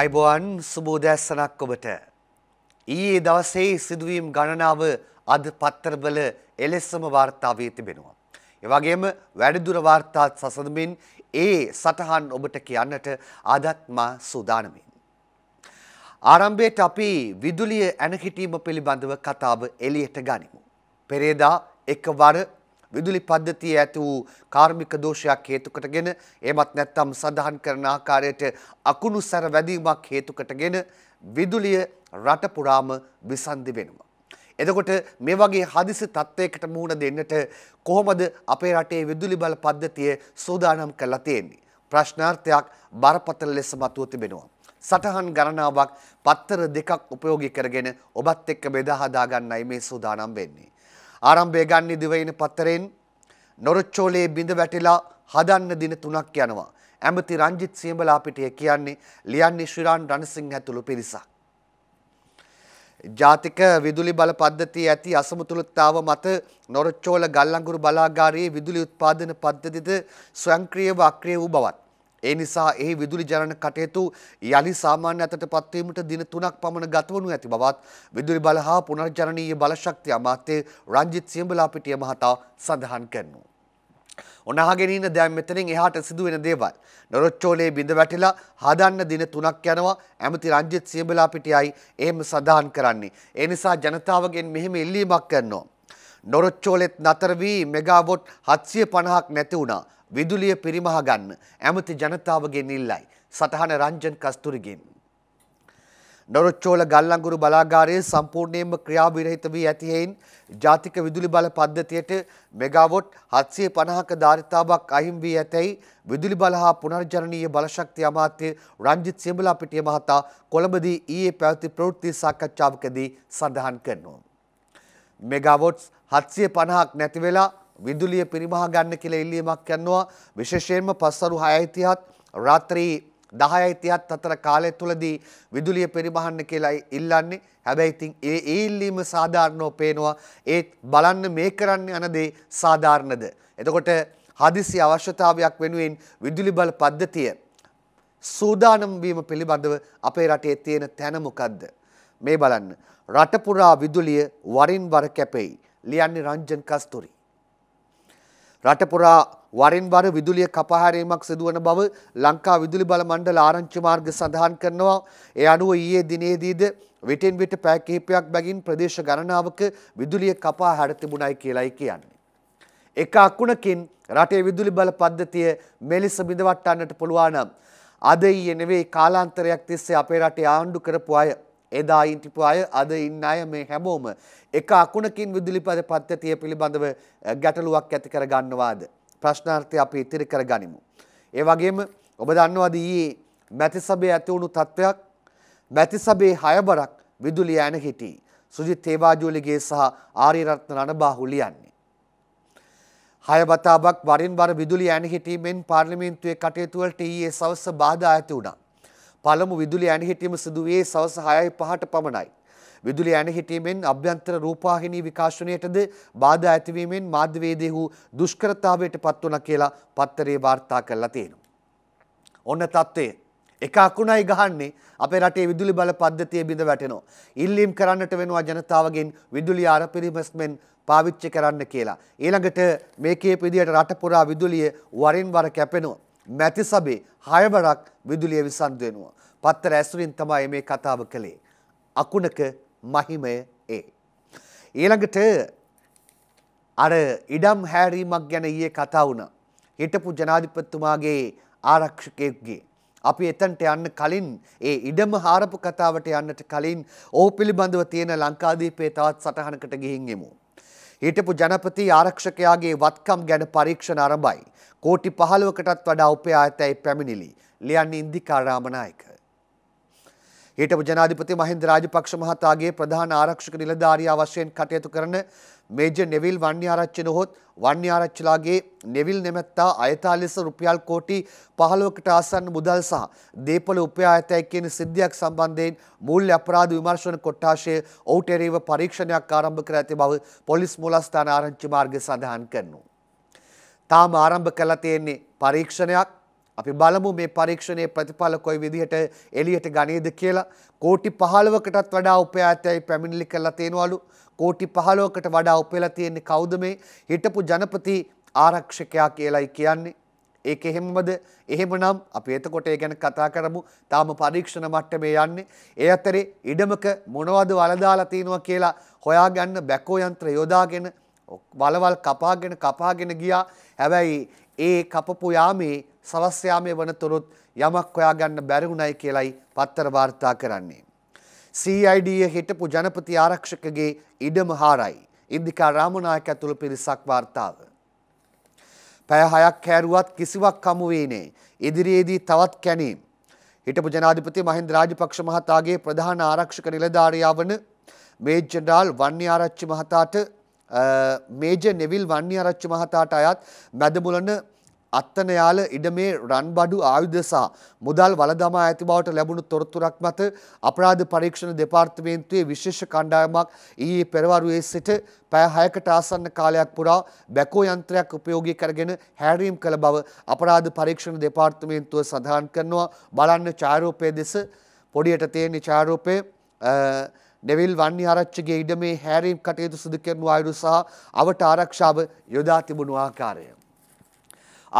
අයිබෝවන් සුබෝදැස්සනක් ඔබට. ඊයේ දවසේ සිදුවීම් ගණනාව අද පත්තරබල එලෙස්සම වාර්තාාවේ තිබෙනවා. එවගේම වැඩිදුර වාර්තාත් සසඳමින් ඒ සටහන් ඔබට කියන්නට ආදත්මා සූදානමින්. ආරම්භයට අපි විදුලිය ඇනහිටීම පිළිබඳව කතාව එලියට ගනිමු. පෙරේදා එකවර විදුලි පද්ධතිය ඇති වූ කාර්මික දෝෂයක් හේතු කොටගෙන එමත් නැත්නම් සඳහන් කරන ආකාරයට අකුණු සැර වැදීමක් හේතු කොටගෙන විදුලිය රට පුරාම විසන්දි වෙනවා. එතකොට මේ වගේ හදිසි තත්ත්වයකට මුහුණ දෙන්නට කොහොමද අපේ රටේ විදුලි බල පද්ධතිය සූදානම් කරලා තියෙන්නේ? ප්‍රශ්නාර්ථයක් බරපතල ලෙස මතුව තිබෙනවා. සටහන් ගණනාවක් පත්තර දෙකක් උපයෝගී කරගෙන ඔබත් එක්ක බෙදා හදා ගන්නයි මේ සූදානම් වෙන්නේ. ආරම්භය ගන්න දිවයින පත්තරෙන් නොරොච්චෝලේ බිඳ වැටිලා හදන්න දින තුනක් යනවා. ඇමති රංජිත් සියඹලාපිටිය කියන්නේ ලියන්නේ ශ්‍රීරාන් රණසිංහ ඇතුළු පිරිසක්. ජාතික විදුලි බල පද්ධතිය ඇති අසමතුලිතතාව මත නොරොච්චෝල ගල්ලංගුරු බලාගාරයේ විදුලි උත්පාදන පද්ධතිද ස්වයංක්‍රීයව අක්‍රිය වූ බවත් ඒ නිසා එහි විදුලි ජනන කටයුතු යළි සාමාන්‍ය අතට පත්වීමට දින තුනක් පමණ ගතවනු ඇති බවත් විදුලි බල හා පුනර්ජනනීය බලශක්තිය අමාත්‍ය රංජිත් සියඹලාපිටිය මහතා සඳහන් කරනවා. උනහගෙනන දැම් මෙතනින් එහාට සිදුවෙන දේවල්. නොරොච්චෝලේ බිඳ වැටිලා හදන්න දින තුනක් යනවා ඇමති රංජිත් සියඹලාපිටියයි එහෙම සඳහන් කරන්නේ. ඒ නිසා ජනතාවගෙන් මෙහෙම ඉල්ලීමක් කරනවා. නොරොච්චෝලෙත් නතර වී මෙගාවොට් 750ක් නැති වුණා. විදුලිය පිරිමහ ගන්න ඇමති ජනතාවගෙන් ඉල්ලයි. සටහන රංජන් කස්තුරිගෙන්. නොරොච්චෝල ගල්ලංගුරු බලාගාරයේ සම්පූර්ණයෙන්ම ක්‍රියාවිරහිත වී ඇති හේයින් ජාතික විදුලි බල පද්ධතියට මෙගාවොට් 750ක ධාරිතාවක් අහිමි වී ඇතැයි විදුලි බල හා පුනර්ජනනීය බලශක්ති අමාත්‍ය රංජිත් සිඹලාපිටිය මහතා කොළඹදී ඊයේ පැවති ප්‍රවෘත්ති සාකච්ඡාවකදී සඳහන් කරනවා. මෙගාවොට්ස් හත්සිය පණහක් නැතිවෙලා විදුලිය පිරිමහ ගන්න කියල ඉල්ලියමක් යන්නවා විශේෂයෙන්ම පස්සරු හයයිතිහත් රාත්‍රී දහයයිතියත් අතර කාලය තුළදී විදුලිය පෙරිබහන්න කියලා ඉල්ලන්නේ හැබැයිතින් ඒ ඒල්ලීම සාධාරණෝ පේනවා ඒත් බලන්න මේ කරන්න යනදේ සාධාරණද. එතකොට හදිසි අවශ්‍යතාවයක් වෙනුවෙන් විදුලි බල පද්ධතිය. සූදානම්වීම පිළිබඳව අපේ රටේ තියෙන තැනමොකක්ද. මේ බලන්න. රටපුරා විදුලිය වරින් වර කැපෙයි. ලියන්නේ රංජන් කස්තුරි. රටපුරා වරින් වර විදුලිය කපහැරීමක් සිදුවන බව ලංකා විදුලි බල මණ්ඩල ආරංචි මාර්ග සඳහන් කරනවා. ඒ අනුව ඊයේ දිනේදීද විටෙන් විට පැය කිහිපයක් බැගින් ප්‍රදේශ ගණනාවක විදුලිය කපා හැර තිබුණයි කියලයි කියන්නේ. එක අකුණකින් රටේ විදුලි බල පද්ධතිය මෙලෙස බිඳවට්ටන්නට පුළුවන් නම් අද ඊයේ නෙවෙයි කාලාන්තරයක් තිස්සේ අපේ රටේ ආණ්ඩු කරපු අය එදා හිටපු අය අද ඉන්න අය මේ හැමෝම එක අකුණකින් විදුලිපද පද්ධතිය පිළිබඳව ගැටලුවක් ඇති කර ගන්නවාද ප්‍රශ්නාර්ථය අපි ඉතිරි කර ගනිමු. ඒ වගේම ඔබ දන්නවාද ඊයේ මැතිසබේ ඇති වුණු තත්ත්වයක් මැතිසබේ හයබරක් විදුලිය යන හිටි සුජිත් තේවාජූලිගේ සහ ආරියරත්න රණබාහු ලියන්නේ. හය වතාවක් වරින් වර විදුලිය යන හිටීමෙන් පාර්ලිමේන්තුවේ කටයුතු වලට ඊයේ සවස බාධා ඇති වුණා. පළමු විදුලි ඇණහිටීම සිදුවේ සවස 6:05ට පමණයි. විදුලි ඇණහිටීමෙන් අභ්‍යන්තර රූපවාහිනී විකාශනයටද බාධා ඇතිවීමෙන් මාධ්‍යවේදී වූ දුෂ්කරතාවයට පත් වුණා කියලා පත්තරේ වාර්තා කරලා තියෙනවා. ඔන්න தත්ත්වය එක අකුණයි ගහන්නේ අපේ රටේ විදුලි බල පද්ධතිය බිඳ වැටෙනවා. ඉල්ලීම් කරන්නට වෙනවා ජනතාවගෙන් විදුලි ආරපිරිමස්මෙන් පාවිච්චි කරන්න කියලා. ඊළඟට මේ කීප විදියට රට පුරා විදුලිය වරින් වර කැපෙනවා. මැති සබේ හයවරක් විදුලිය විසන්දු වෙනවා. පත්තර ඇසුරින් තමයි මේ කතාව කළේ. අකුණක මහිමය ඒ. ඊළඟට අර ඉඩම් හැරීමක් ගැන ඊයේ කතා වුණා. හිටපු ජනාධිපතිතුමාගේ ආරක්ෂකයෙක්ගේ අපි එතන්ට යන්න කලින් ඒ ඉඩම හාරපු කතාවට යන්නට කලින් ඔහු පිළිබඳව තියෙන ලංකාදීපේ තවත් සටහනකට ගිහින් එමු. හිටපු ජනපති ආරක්ෂකයාගේ වත්කම් ගැන පරීක්ෂණ අරඹයි. කෝටි පහළුවකටත් වඩා උපයා ඇතැයි පැමිණිලි ලියන්නේ ඉන්දිකාරාමනායක. හිටපු ජනාධිපති මහින්ද රාජපක්ෂ මහතාගේ ප්‍රධාන ආරක්ෂක නිලධාරියා වශයෙන් කටයුතු කරන මේජර් නෙවිල් වන්‍යාරච්චි නොහොත් වන්‍යාරච්චිලාගේ නෙවිල් නැමැත්තා අයතාලිස රුපියල් කෝටි 15කට ආසන්න මුදල් සහ දීපල උපයා ඇතැයි කියන සිද්ධියක් සම්බන්ධයෙන් මූල්‍ය අපරාධ විමර්ශන කොට්ඨාශය ඔහුට එරෙහිව පරීක්ෂණයක් ආරම්භ කර ඇති බව පොලිස් මූලස්ථාන ආරංචි මාර්ගය සඳහන් කරනවා. තාම ආරම්භ කරලා තියෙන්නේ පරීක්ෂණයක්. අපි බලමු මේ පරීක්ෂණයේ ප්‍රතිඵල කොයි විදිහට එළියට ගනේද කියලා. කෝටි 15කටත් වඩා උපයාතයයි පැමිණිලි කරලා තියෙනවලු. කෝටි 15කට වඩා උපයලා තියෙන්නේ කවුද මේ හිටපු ජනපති ආරක්ෂකයා කියලායි කියන්නේ. ඒක එහෙමමද? එහෙමනම් අපි එතකොට ඒ ගැන කතා කරමු. තාම පරීක්ෂණ මට්ටමේ යන්නේ. ඒ අතරේ ඉඩමක මොනවද වලදාලා තියෙනවා කියලා හොයාගන්න බැකෝ යන්ත්‍ර යොදාගෙන වලවල් කපාගෙන කපාගෙන ගියා. හැබැයි ඒ කපපු යාමේ සවස් යාමේ වනතුරුත් යමක් හොයාගන්න බැරි වුණයි කියලයි පත්තර වාර්තා කරන්නේ. CID හිටපු ජනපති ආරක්ෂකගේ ඉඩම හාරයි. ඉන්දිකා රාමනායක ඇතුළු පිරිසක් වාර්තාව. පැය හයක් හැරුවත් කිසිවක් හමු වෙන්නේ. ඉදිරියේදී තවත් කැණීම්. හිටපු ජනාධිපති මහින්ද රාජපක්ෂ මහතාගේ ප්‍රධාන ආරක්ෂක නිලධාරියා වන මේජර් ජනරාල් වන්නිආරච්චි මහතාට මේජ නෙවිල් වන්නේ ආරච්චි මහතාට අයත් මැදමුලන අත්තනයාල ඉඩමේ රන්බඩු ආයුධ සහ මුදල් වළදමා ඇති බවට ලැබුණු තොරතුරක් මත අපරාධ පරීක්ෂණ දෙපාර්තමේන්තුවේ විශේෂ කණ්ඩායමක් ඊයේ පෙරවරුවේ සිට පැය 6කට ආසන්න කාලයක් පුරා බැකෝ යන්ත්‍රයක් ප්‍රයෝගී කරගෙන හැරීම් කළ බව අපරාධ පරීක්ෂණ දෙපාර්තමේන්තුව සඳහන් කරනවා බලන්න ඡායාරූපයේ දෙස පොඩියට තියෙන ඡායාරූපයේ නෙවිල් වන්නිආරච්චිගේ ඉඩමේ හැරීම් කටයුතු සිදු කරන අයුරු සහ අවට ආරක්ෂාව යොදා තිබුණු ආකාරය.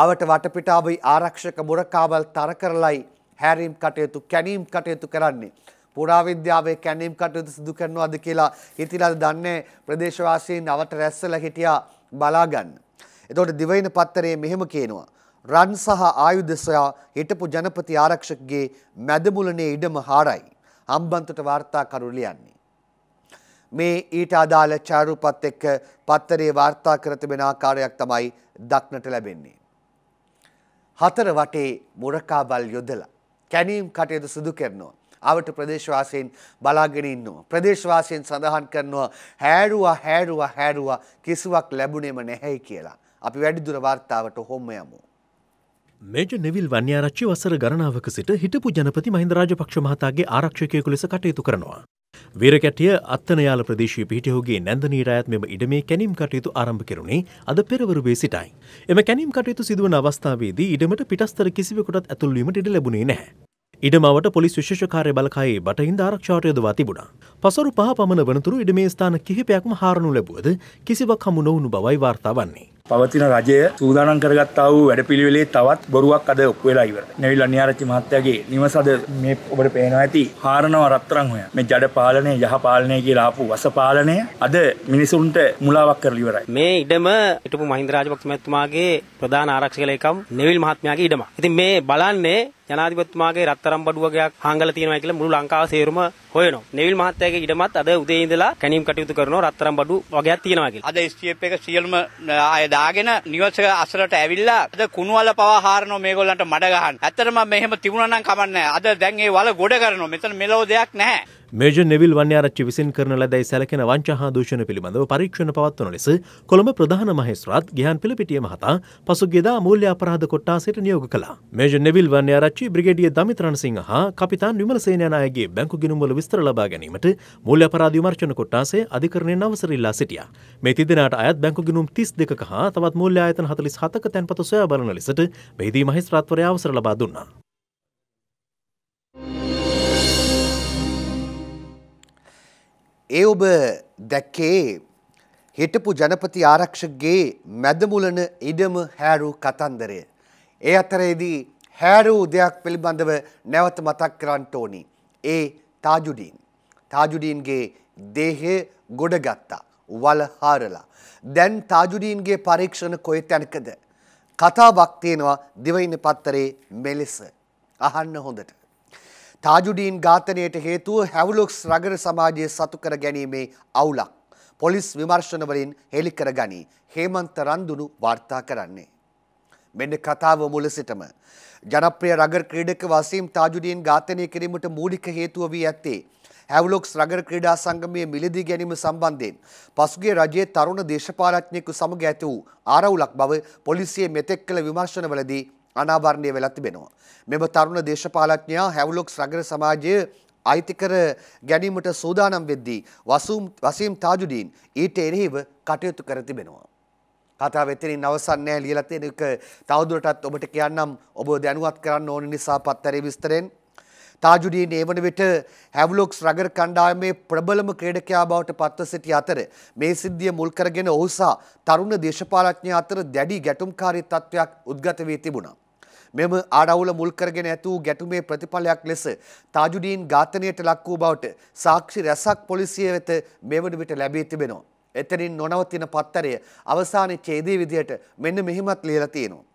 අවට වටපිටාවේ ආරක්ෂක මුරකාවල් තර කරලයි හැරීම් කටයුතු කැනීම් කටයුතු කරන්නේ. පුරාවිද්‍යාවේ කැනීම් කටයුතු සිදු කරනවාද කියලා හිතිලාද දන්නේ ප්‍රදේශවාසීන් අවට රැස්සලා හිටියා බලාගන්න. එතකොට දිවයින පත්තරේ මෙහෙම කියනවා. රන් සහ ආයුධ සොයා හිටපු ජනපති ආරක්ෂකගේ මැදමුලනේ ඉඩම හාරයි. හම්බන්තොට වාර්තාකරු ලියන්නේ. මේ ඊට අදාළ චාරුපත් එක්ක පත්තරේ වාර්තා කර තිබෙන ආකාරයක් තමයි දක්නට ලැබෙන්නේ. හතර වටේ මොරකාවල් යොදලා කැණීම් කටයුතු සිදු කරනවා. අවට ප්‍රදේශවාසීන් බලාගෙන ඉන්නවා. ප්‍රදේශවාසීන් සඳහන් කරනවා හැරුවා හැරුවා හැරුවා කිසිවක් ලැබුණේම නැහැයි කියලා. අපි වැඩිදුර වාර්තාවට හොම්ම යමු. මේජ නෙවිල් වන්‍යාරච්චි වසර ගණනාවක සිට හිටපු ජනපති මහින්දරාජ පක්ෂ මහතාගේ ආරක්ෂකයකු ලෙස කටයුතු කරනවා. වීරකැටිය අත්තනයාල ප්‍රදේශී පිටියහුගේ නැදනීරයත් මෙම ඉඩමේ කැනීම් කටයුතු ආරම්භ කෙරුණේ අද පෙරවරුවේ සිටයි. එම කැනීම් කටයුතු සිදුවන අවස්ථාවේදී ඉඩමට පිටස්තර කිසිවකුටත් ඇතුල්වීමට ඉඩ ලැබුණේ නැහැ. ඉඩමවට පොලිස් විශේෂකාරය බලකායේ බටහින්ද ආරක්ෂාවට යොදවා තිබුණා. පසරු පහ පමණ වනතුරු ඉඩමේ ස්ථාන කිහිපයක්ම හාරණු ලැබුවද කිසිවක් හමු නොවුණු බවයි වාර්තා වන්නේ. පවතින රජය සූදානම් කරගත්තා වූ වැඩපිළිවෙලේ තවත් බොරුවක් අද ඔප්පු වෙලා ඉවරයි. නෙවිල් අනියාරච්චි මහත්තයාගේ නිවස අද මේ ඔබට පේනවා ඇති හාරනව රත්තරන් හොය. මේ ජඩ පාලනය යහ පාලනය කියලා ආපු වස පාලනය අද මිනිසුන්ට මුලාවක් කරලා ඉවරයි. මේ ඉඩම හිටපු මහින්ද රාජපක්ෂ මහත්මයාගේ ප්‍රධාන ආරක්ෂක ලේකම් නෙවිල් මහත්මයාගේ ඉඩම. ඉතින් මේ බලන්නේ ජනාධිපතිතුමාගේ රත්තරම් බඩුවගයක් හංගලා තියෙනවා කියලා මුළු ලංකාව සේරම හොයනවා. නෙවිල් මහත්තයාගේ ඉඩමත් අද උදේ ඉඳලා කැණීම් කටයුතු කරනවා රත්තරන් බඩු වගේක් තියෙනවා කියලා. අද STF එක සියලුම අය දාගෙන නිවස අසලට ඇවිල්ලා අද කුණු වල පවා හාරනවා මේගොල්ලන්ට මඩ ගහන්න. ඇත්තටම මෙහෙම තිබුණා නම් කමක් නැහැ. අද දැන් ඒ වල ගොඩ කරනවා. මෙතන මෙලෝ දෙයක් නැහැ. මේජ නෙවිල් වන්‍යාරච්චි විසින් කරන ලදැයි සැලකෙන වංචා හා දූෂණ පිළිබඳව පරීක්ෂණ පවත්වන ලෙස කොළඹ ප්‍රධාන මහේස්ත්‍රාත් ගිහන් පිළපිටිය මහතා පසුගියදා මූල්‍ය අපරාධ කොට්ටාසයට නියෝග කළා. මේජ නෙවිල් වන්‍යාරච්චි බ්‍රිගේඩියර් දමිත් රණසිංහ හා කපිතාන් විමල සේනානායකගේ බැංකු ගිණුම්වල විස්තර ලබා ගැනීමට මූල්‍ය අපරාධ විමර්ශන කොට්ටාසය අධිකරණයෙන් අවසර ඉල්ලා සිටියා. මේ තිදෙනාට අයත් බැංකු ගිණුම් 32ක හා තවත් මූල්‍ය ආයතන 47ක තැන්පත සොයා බලන ලෙසට මෙහිදී මහේස්ත්‍රාත්වරයා අවසර ලබා දුන්නා. ඒ ඔබ දැක්කේ හිටපු ජනපති ආරක්ෂකගේ මැදමුලන ඉඩම හෑරු කතන්දරය. ඒ අතරේදී හෑරූ දෙයක් පිළිබඳව නැවත මතක් කරන්න ඕනි. ඒ තාජුඩීන්. තාජුඩීන්ගේ දේහය ගොඩගත්තා. වල හාරලා. දැන් තාජුඩීන්ගේ පරීක්ෂණ කොයි තැනකද. කතාවක් තියෙනවා දිවයින පත්තරේ මෙලෙස. අහන්න හොඳට. තාජුඩීන් ඝාතනයට හේතුව හැවලොක්ස් රගර සමාජය සතු කර ගැනීමේ අවුලක්. පොලිස් විමර්ශනවලින් හෙළි කර ගනී. හේමන්ත රන්දුණු වාර්තා කරන්නේ. මෙන්න කතාව මුල සිටම ජනප්‍රිය රගර් ක්‍රීඩක වසීම් තාජුඩීන් ඝාතනය කිරීමට මූලික හේතුව වී ඇත්තේ හැවලොක්ස් රගර් ක්‍රීඩා සංගමයේ මිලදී ගැනීම සම්බන්ධයෙන් පසුගිය රජයේ තරුණ දේශපාලඥයෙකු සමග ඇති වූ ආරවුලක් බව පොලිසිය මෙතෙක් කළ විමර්ශනවලදී අනාවරණය වෙලා තිබෙනවා. මෙම තරුණ දේශපාලඥයා හැව්ලොක්ස් රගර සමාජයේ අයිතිකර ගැනීමට සූදානම් වෙද්දී වසූම් වසීම් තාජුදීන් ඊට එරෙහිව කටයුතු කර තිබෙනවා. කතාව එතනින් අවසන් නැහැ ලියලා තියෙන එක තවදුරටත් ඔබට කියන්නම් ඔබ දැනුවත් කරන්න ඕන නිසා පත්තරේ විස්තරෙන් තාජුඩීන් ඒ වන විට හැවලොක්ස් රගර් කණ්ඩායමේ ප්‍රබලම ක්‍රේඩකයා බවට පත්ව සිටි අතර මේ සිද්ධිය මුල් කරගෙන ඔහුසා තරුණ දේශපාලඥය අතර දැඩි ගැටුම්කාරී තත්ත්වයක් උද්ගත වී තිබුණා. මෙම ආඩවුල මුල් කරගෙන ඇතු ගැටුමේ ප්‍රතිඵලයක් ලෙස තාජුඩීන් ඝාතනයට ලක් වූ බවට සාක්ෂි රැසක් පොලිසිය වෙත මෙවන විට ලැබී තිබෙනවා. එතනින් නොනවතින පත්තරය අවසානයේ ඡේදයේ විදියට මෙන්න මෙහිමත් ලියලා තියෙනවා.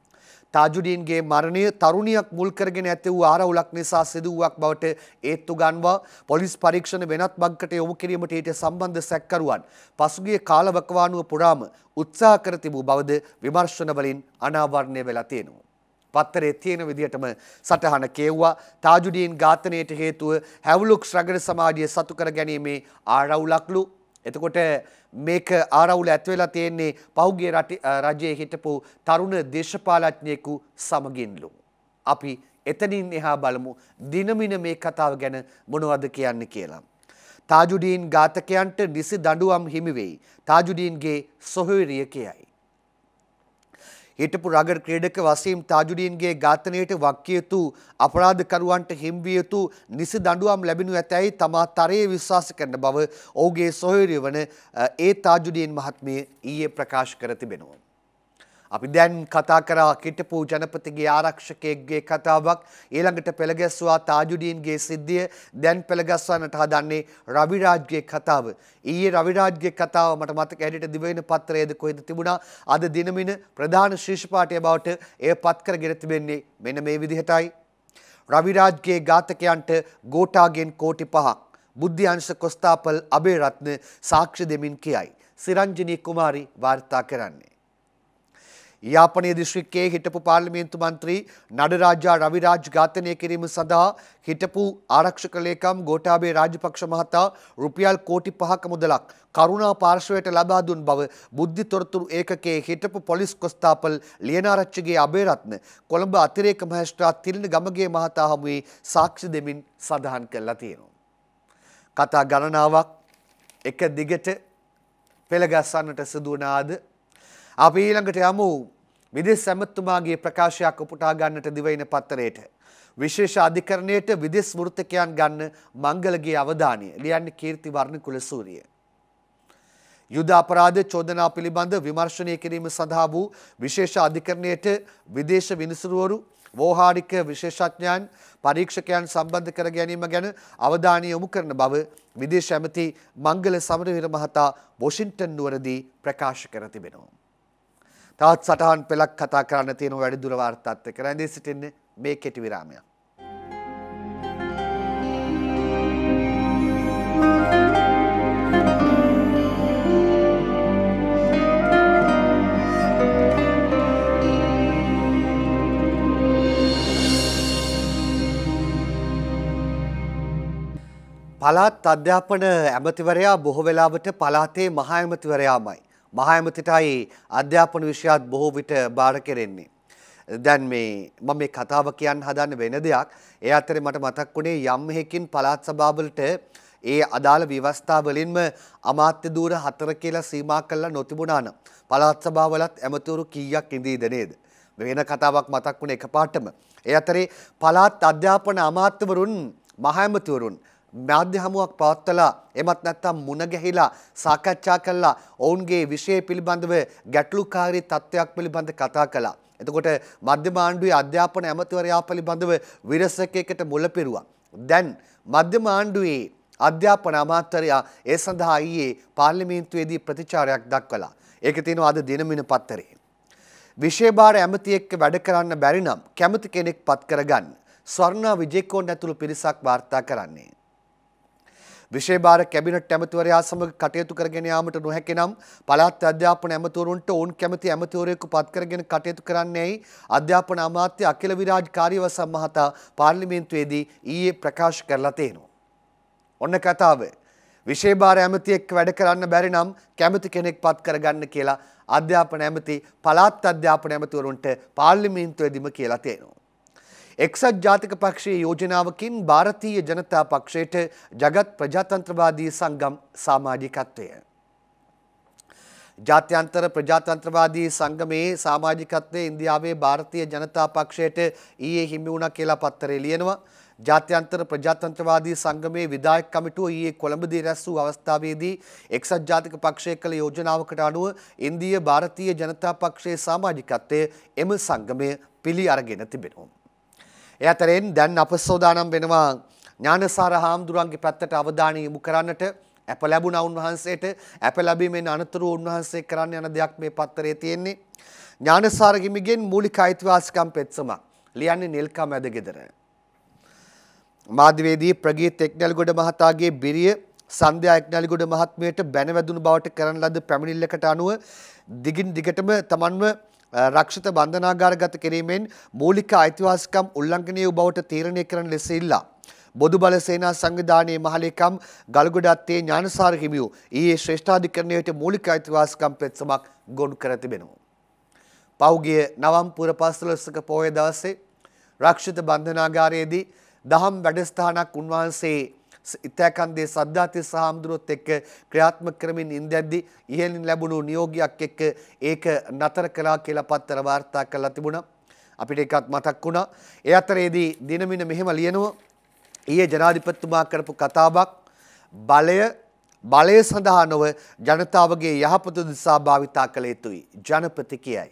තාජුඩීන්ගේ මරණය තරුණියක් මුල් කරගෙන ඇති වූ ආරවුලක් නිසා සිදු වූවක් බවට ඒත්තු ගන්වා පොලිස් පරීක්ෂණ වෙනත් බංකට යොමු කිරීමට ඊට සම්බන්ධ සැකකරුවන් පසුගිය කාලවකවානුව පුරාම උත්සාහ කර තිබූ බවද විමර්ශනවලින් අනාවරණය වෙලා තියෙනවා. පත්තරේ තියෙන විදිහටම සටහන කියවුවා තාජුඩීන් ඝාතනයට හේතුව හැවුලුක්ස් රගන සමාජය සතු කර ගැනීමේ ආරවුලක්ලු එතකොට මේක ආරවුල ඇත්වෙලා තියෙන්නේ පෞගේ රජයේ හිටපු තරුණ දේශපාලඥයෙකු සමගින්ලු. අපි එතනින් එහා බලමු දිනමින මේ කතාව ගැන මොනවද කියන්න කියලා. තාජුඩීන් ඝාතකයන්ට නිසි දඬුවම් හිමි වෙයි. තාජුඩීන්ගේ සොහොයුරිය කියයි. හිටපු රගර් ක්‍රීඩක වසීම් තාජුඩීන්ගේ ඝාතනයට වක්කිය යුතු අපරාධකරුවන්ට හිම්විය යුතු නිසි දඬුවම් ලැබෙනු ඇතැයි තමා තරයේ විශ්වාස කරන බව ඔහුගේ සොහොයුරිය වන ඒ තාජුඩීන් මහත්මිය ඊයේ ප්‍රකාශ කර තිබෙනවා. අපි දැන් කතා කරා හිටපු ජනපතිගේ ආරක්ෂකයෙක්ගේ කතාවක් ඊළඟට පෙළගැස්සුවා තාජුඩීන්ගේ සිද්ධිය දැන් පෙළගැස්වන්නට හදන්නේ රවිරාජ්ගේ කතාව ඊයේ රවිරාජ්ගේ කතාව මට මතක ඇඩිට දිවයින පත්‍රයේද කොහෙද තිබුණා අද දිනමින ප්‍රධාන ශීර්ෂ පාඨය බවට එය පත් කරගෙන තිබෙන්නේ මෙන්න මේ විදිහටයි රවිරාජ්ගේ ඝාතකයන්ට ගෝටාගෙන් කෝටි පහක් බුද්ධ්‍යංශ කොස්තාපල් අබේරත්න සාක්ෂි දෙමින් කියයි සිරංජිනී කුමාරි වාර්තා කරන්නේ යාපනයේ දිස්ත්‍රික්කයේ හිටපු පාර්ලිමේන්තු මන්ත්‍රී නඩරාජා රවිරාජ් ඝාතනය කිරීම සඳහා හිටපු ආරක්ෂක ලේකම් ගෝඨාභය රාජපක්ෂ මහතා රුපියල් කෝටි 5ක මුදලක් කරුණා පාර්ශවයට ලබා දුන් බව බුද්ධි තොරතුරු ඒකකයේ හිටපු පොලිස් කොස්තාපල් ලියනාරච්චිගේ අබේරත්න කොළඹ අතිරේක මහේස්ත්‍රාත් තිලින ගමගේ මහතා හමුවේ සාක්ෂි දෙමින් සඳහන් කළා තියෙනවා. කතා ගණනාවක් එක දිගට පෙළගස්සන්නට සිදුවනාද අපි ඊළඟට යමු විදෙස් ඇමතුමාගේ ප්‍රකාශයක් උපුටා ගන්නට දිවයින පත්තරයට. විශේෂ අධිකරණයට විදෙස් වෘත්තකයන් ගන්න මංගලගේ අවධානය ලියන්නේ කීර්තිවර්ණ කුලසූරිය. යුද අපරාධ චෝදනා පිළිබඳ විමර්ශනය කිරීම සඳහා වූ විශේෂ අධිකරණයට විදේශ විනිසුරුවරු වෝහාරික විශේෂඥයන් පරීක්ෂකයන් සම්බන්ධ කර ගැනීම ගැන අවධානය යොමු කරන බව විදේශ ඇමති මංගල සමරවීර මහතා වොෂින්ටන් නුවරදී ප්‍රකාශ කර තිබෙනවා. තවත් සටහන් පෙළක් කතා කරන්න තියෙන වැඩිදුර වාර්තාත් එක්ක රැඳී සිටින්නේ මේ කෙටි විරාමයක්. පළාත් අධ්‍යාපන ඇමතිවරයා බොහෝ වෙලාවට පළාතේ මහා ඇමතිවරයාමයි. මහායමතිටයි අධ්‍යාපන විෂයත් බොහෝ විට බාර කෙරෙන්නේ. දැන් මේ මම මේ කතාව කියන්න හදන්න වෙන දෙයක්. ඒ අතරේ මට මතක් වුණේ යම් හේකින් පළාත් සභාවලට ඒ අදාළ ව්‍යවස්ථාවලින්ම අමාත්‍ය දූර 4 කියලා සීමා කළා නොතිබුණා නම් පළාත් සභාවලත් ඇමතිවරු කීයක් ඉඳීද නේද? වෙන කතාවක් මතක් වුණේ එකපාරටම. ඒ අතරේ පළාත් අධ්‍යාපන අමාත්‍යවරුන් මහ ඇමතිවරුන් මාධ්‍ය හමුවක් පවත්වලා එමත් නැත්නම් මුණ ගැහිලා සාකච්ඡා කළා ඔවුන්ගේ විෂය පිළිබඳව ගැටලුකාරී තත්ත්වයක් පිළිබඳ කතා කළා. එතකොට මධ්‍යම ආණ්ඩුවේ අධ්‍යාපන ඇමතිවරයා පිළිබඳව විරසකයකට මුල පෙරුවා. දැන් මධ්‍යම ආණ්ඩුවේ අධ්‍යාපන අමාත්‍යරයා ඒ සඳහා ඊයේ පාර්ලිමේන්තුවේදී ප්‍රතිචාරයක් දක්වලා. ඒක තියෙනවා අද දිනමින පත්තරේ. විශේභාර ඇමති එක්ක වැඩ කරන්න බැරි නම් කැමති කෙනෙක් පත් කරගන්න. ස්වර්ණා විජේකෝන් ඇතුළු පිරිසක් වාර්තා කරන්නේ. විශේභාර කැබිනට ඇමතිවරයා සමඟ කටයුතු කරගෙන යාමට නොහැකෙනම් පළාත් අධ්‍යාපන ඇමතුවරුන්ට ඔවුන් කැමති ඇමතිවරයෙකු පත් කරගෙන කටයුතු කරන්නේයි අධ්‍යාපන අමාත්‍ය අකිල විරාජ් කාර්යවසම් මහතා පාර්ලිමේන්තුවේදී ඊයේ ප්‍රකාශ කරලා තියෙනවා. ඔන්න කතාව. විශේභාර ඇමතියෙක් වැඩ කරන්න බැරි නම් කැමති කෙනෙක් පත් කරගන්න කියලා අධ්‍යාපන ඇමති පළාත් අධ්‍යාපන ඇමතිවරුන්ට පාර්ලිමේන්තුවේදීම කියලා තියෙනවා. එක්සත් ජාතික පක්ෂයේ යෝජනාවකින් ಭಾರತೀಯ ජනතා පක්ෂයට జగත් ප්‍රජාතන්ත්‍රවාදී සංගම් සමාජිකත්වය ජාත්‍යන්තර ප්‍රජාතන්ත්‍රවාදී සංගමයේ සමාජිකත්වයේ ඉන්දියාවේ ಭಾರತೀಯ ජනතා පක්ෂයට ඊයේ හිමි වුණා කියලා පත්තරේ ලියනවා ජාත්‍යන්තර ප්‍රජාතන්ත්‍රවාදී සංගමේ විධායක කමිටුව ඊයේ කොළඹදී රැස් වූ අවස්ථාවේදී එක්සත් ජාතික පක්ෂය කළ යෝජනාවකට අනුව ඉන්දිය ಭಾರತೀಯ ජනතා පක්ෂයේ සමාජිකත්වය එම සංගමය පිළි අරගෙන තිබෙනවා. ඒ අතරෙන් දැන් අප සෝදානම් වෙනවා ඥානසාර හාමුදුරුවන්ගේ පැත්තට අවධානය යොමු කරන්නට ඇප ලැබුණා උන්වහන්සේට ඇප ලැබීමෙන් අනතුරු උන්වහන්සේ කරන්න යන දෙයක් මේ පත්තරේ තියෙන්නේ ඥානසාර හිමිගෙන් මූලික අයිතිවාසිකම් පෙත්සමක් ලියන්නේ නිල්කම ඇද ගෙදර මාධ්‍යවේදී ප්‍රගීත් එක්නල්ගොඩ මහතාගේ බිරිය සන්ධ්‍යා එක්නල්ගොඩ මහත්මියට බැනවැදුණු බවට කරන ලද පැමිණිල්ලකට අනුව දිගින් දිගටම තමන්ව රක්ෂිත බන්ධනාගාරගත කිරීමෙන් මූලික අයිතිවාසිකම් උල්ලංඝනය වූ බවට තීරණය කරන ලෙස ඉල්ලා බොදු බල සේනා සංවිධානයේ මහලේකම් ගල්ගොඩත්තේ ඥානසාර හිමියෝ ඊයේ ශ්‍රේෂ්ඨාධිකරණයට මූලික අයිතිවාසිකම් පෙත්සමක් ගොනු කර තිබෙනවා. පහුගිය නවම්පුර පස්වලසක පොය දවසේ රක්ෂිත බන්ධනාගාරයේදී දහම් වැඩස්ථානක් උන්වහන්සේ ඉතෑකන්දේ සද්ධාතිස්ස හාමුදුරුවොත් එක්ක ක්‍රියාත්මක කරමින් ඉඳද්දි ඉහළින් ලැබුණු නියෝගයක් එක්ක ඒක නතර කළා කියලා පත්තර වාර්තා කරලා තිබුණා. අපිට එකත් මතක් වුණා. ඒ අතරේදී දිනමින මෙහෙම ලියනවා. ඊයේ ජනාධිපතිතුමා කරපු කතාවක් බලය බලය සඳහා නොව ජනතාවගේ යහපත දිසා භාවිතා කළ යුතුයි. ජනපති කියයි.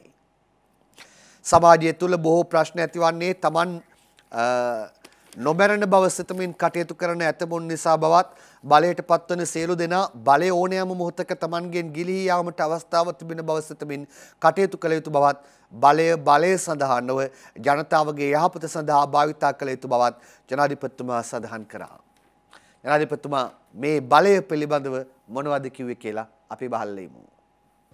සමාජය තුළ බොහෝ ප්‍රශ්න ඇතිවන්නේ Taman නොබැරණ බව සිතමින් කටයුතු කරන ඇතමුන් නිසා බවත් බලයට පත්වන සියලු දෙනා බලය ඕනෑම මොහොතක Tamanගෙන් ගිලිහී යාමට අවස්ථාව තිබෙන බව සිතමින් කටයුතු කළ යුතු බවත් බලය බලය සඳහා නොව ජනතාවගේ යහපත සඳහා භාවිතා කළ යුතු බවත් ජනාධිපතිතුමා සඳහන් කරා. ජනාධිපතිතුමා මේ බලය පිළිබඳව මොනවද කිව්වේ කියලා අපි බලලෙමු.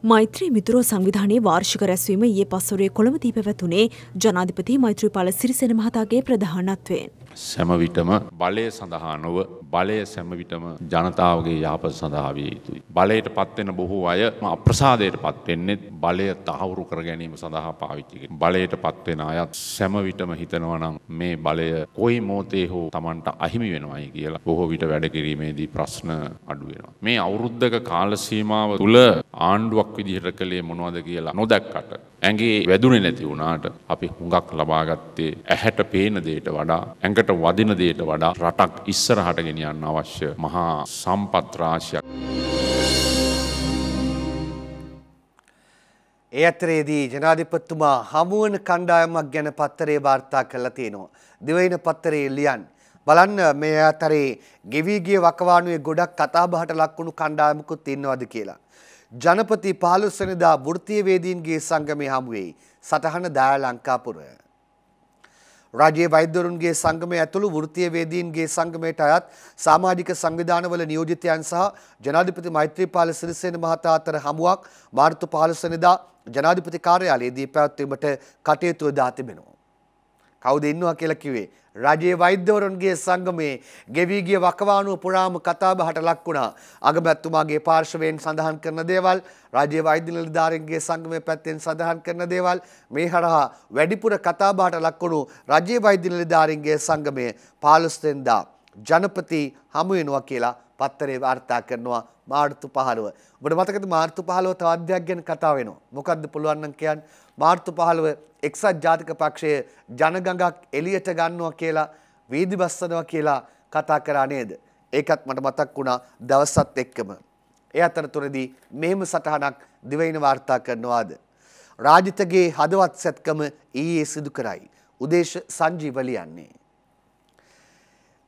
මෛත්‍රී මිතුරෝ සංවිධානයේ වාර්ෂික රැස්වීම ඊයේ පස්වරුවේ කොළඹදී පැවැතුනේ ජනාධිපති මෛත්‍රීපාල සිරිසෙන මහතාගේ ප්‍රධානත්වයෙන්. සෑම විටම බලය සඳහා නොව බලය සෑම විටම ජනතාවගේ යහපත සඳහා විය යුතුයි. බලයට පත්වෙන බොහෝ අය අප්‍රසාදයට පත්වෙන්නේ බලය තහවුරු කර ගැනීම සඳහා පාවිච්චි බලයට පත්වෙන අයත් සැමවිටම හිතනවනම් මේ බලය කොයි මෝතේ හෝ Tamanට අහිමි වෙනවයි කියලා බොහෝ විට වැඩ කිරීමේදී ප්‍රශ්න අඩු වෙනවා. මේ අවුරුද්දක කාල සීමාව තුල ආණ්ඩුවක් විදිහට කළේ මොනවද කියලා නොදැක්කට ඇගේ වැදුනේ නැති වුණාට අපි හුඟක් ලබාගත්තේ ඇහැට පේන දේට වඩා ඇඟට වදින දේට වඩා රටක් ඉස්සරහට ගෙනියන්න අවශ්‍ය මහා සම්පත් රාශියක්. ඒ අතරේදී ජනාධිපතිතුමා හමුවන කණ්ඩායමක් ගැන පත්තරේ වාර්තා කරලා තියෙනවා. දිවයින පත්තරේ ලියන් බලන්න මේ අතරේ ගෙවී ගිය වකවානුවේ ගොඩක් කතාබහට ලක්වුණු කණ්ඩායමකුත් ඉන්නවද කියලා. ජනපති 15 වෙනිදා වෘත්තීය වේදීන්ගේ සංගමේ හමු වෙයි. සටහන දාය ලංකාපුරය. රජයේ වෛද්‍යවරුන්ගේ සංගමය ඇතුළු වෘත්තීයවේදීන්ගේ සංගමයට අයත් සමාජික සංවිධානවල නියෝජිතයන් සහ ජනාධිපති මෛත්‍රීපාල සිරිසේන මහතා අතර හමුවක් මාර්තු 15 වෙනිදා ජනාධිපති කාර්යාලයේදී පැවැත්වීමට කටයුතු දා තිබෙනවා. කවුද ඉන්නවා කියලා කිව්වේ. රජයේ වෛද්‍යවරුන්ගේ සංගමයේ ගෙවී ගිය වකවානුව පුරාම කතාබහට ලක් වුණා. අගමැතිතුමාගේ පාර්ශවයෙන් සඳහන් කරන දේවල්, රජයේ වෛද්‍ය නිලධාරීන්ගේ සංගමයේ පැත්තෙන් සඳහන් කරන දේවල් මේ හරහා වැඩිපුර කතාබහට ලක් වුණු රජයේ වෛද්‍ය නිලධාරීන්ගේ සංගමයේ 15 වෙනිදා ජනපති හමු වෙනවා කියලා පත්තරේ වාර්තා කරනවා මාර්තු 15. ඔබට මතකද මාර්තු 15 තවත් දෙයක් ගැන කතා වෙනවා. මොකද්ද පුළුවන් නම් කියන්න මාර්තු පහළුව එක්සත් ජාතික පක්ෂය ජනගඟක් එලියට ගන්නවා කියලා වීදි බස්සනවා කියලා කතා කරා නේද. ඒකත් මට මතක් වුණා දවසත් එක්කම. ඒ අතරතුරදී මෙහෙම සටහනක් දිවයින වාර්තා කරනවාද. රාජිතගේ හදවත් සැත්කම ඊයේ සිදු කරයි. උදේශ සංජීව ලියන්නේ.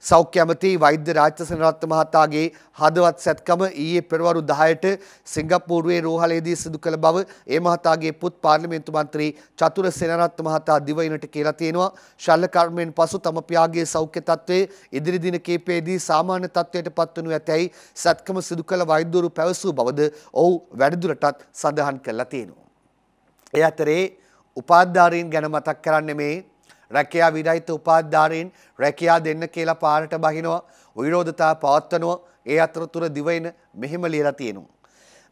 සෞඛ්‍ය ඇමති වෛද්‍ය රාජ්‍ය සෙනරත්න මහතාගේ හදවත් සැත්කම ඊයේ පෙරවරු 10ට සිංගප්පූරුවේ රෝහලේදී සිදු කළ බව ඒ මහතාගේ පුත් පාර්ලිමේන්තු මන්ත්‍රී චතුර සෙනරත්න මහතා දිවයිනට කියලා තියෙනවා. ශල්ල කර්මෙන් පසු තම පියාගේ සෞඛ්‍ය තත්ත්වය ඉදිරි දින කීපයේදී සාමාන්‍ය තත්ත්වයට පත්වනු ඇතැයි සැත්කම සිදු කළ වෛද්‍යවරු පැවසූ බවද ඔහු වැඩිදුරටත් සඳහන් කළා තියෙනවා. ඒ අතරේ උපාධාරීන් ගැන මතක් කරන්නේ මේ රැකයා විරහිත උපාධාරයෙන් රැකයා දෙන්න කියලා පාරට බහිනවා විරෝධතා පවත්වනවා ඒ අතරතුර දිවයින මෙහෙම ලියලා තියෙනවා.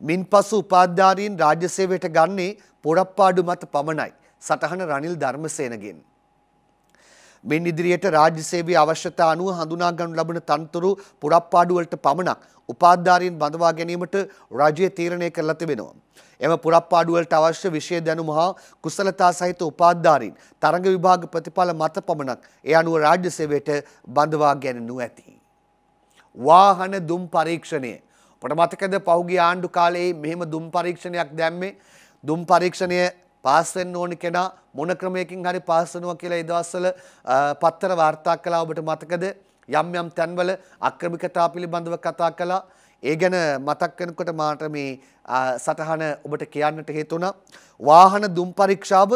මින් පසු උපාධාරීන් රාජ්‍ය සේවයට ගන්නේ පොරප්පාඩු මත පමණයි. සටහන රනිල් ධර්මසේනගෙන්. මෙන් ඉදිරියට රාජ්‍ය සේවයේ අවශ්‍යතා අනුව හඳුනා ගනු ලබන තනතුරු පුරප්පාඩු වලට පමණක් උපාධිධාරීන් බඳවා ගැනීමට රජය තීරණය කරලා තිබෙනවා. එම පුරප්පාඩුවලට අවශ්‍ය විශේෂ දැනුම හා කුසලතා සහිත උපාධිධාරීන් තරඟ විභාග ප්‍රතිඵල මත පමණක් ඒ අනුව රාජ්‍ය සේවයට බඳවා ගැනීමු ඇති. වාහන දුම් පරීක්ෂණය ඔබට මතකද පහුගිය ආණ්ඩු කාලයේ මෙහෙම දුම් පරීක්ෂණයක් දැම්මේ දුම් පරීක්ෂණය පාස් වෙන්න ඕනි කෙනා මොන ක්‍රමයකින් හරි පාස් වෙනවා කියලා ඒ දවස්වල පත්තර වාර්තා කළා ඔබට මතකද? යම් යම් තැන්වල අක්‍රමිකතා පිළිබඳව කතා කළා. ඒ ගැන මතක් වෙනකොට මාට මේ සටහන ඔබට කියන්නට හේතු වුණා. වාහන දුම් පරීක්ෂාව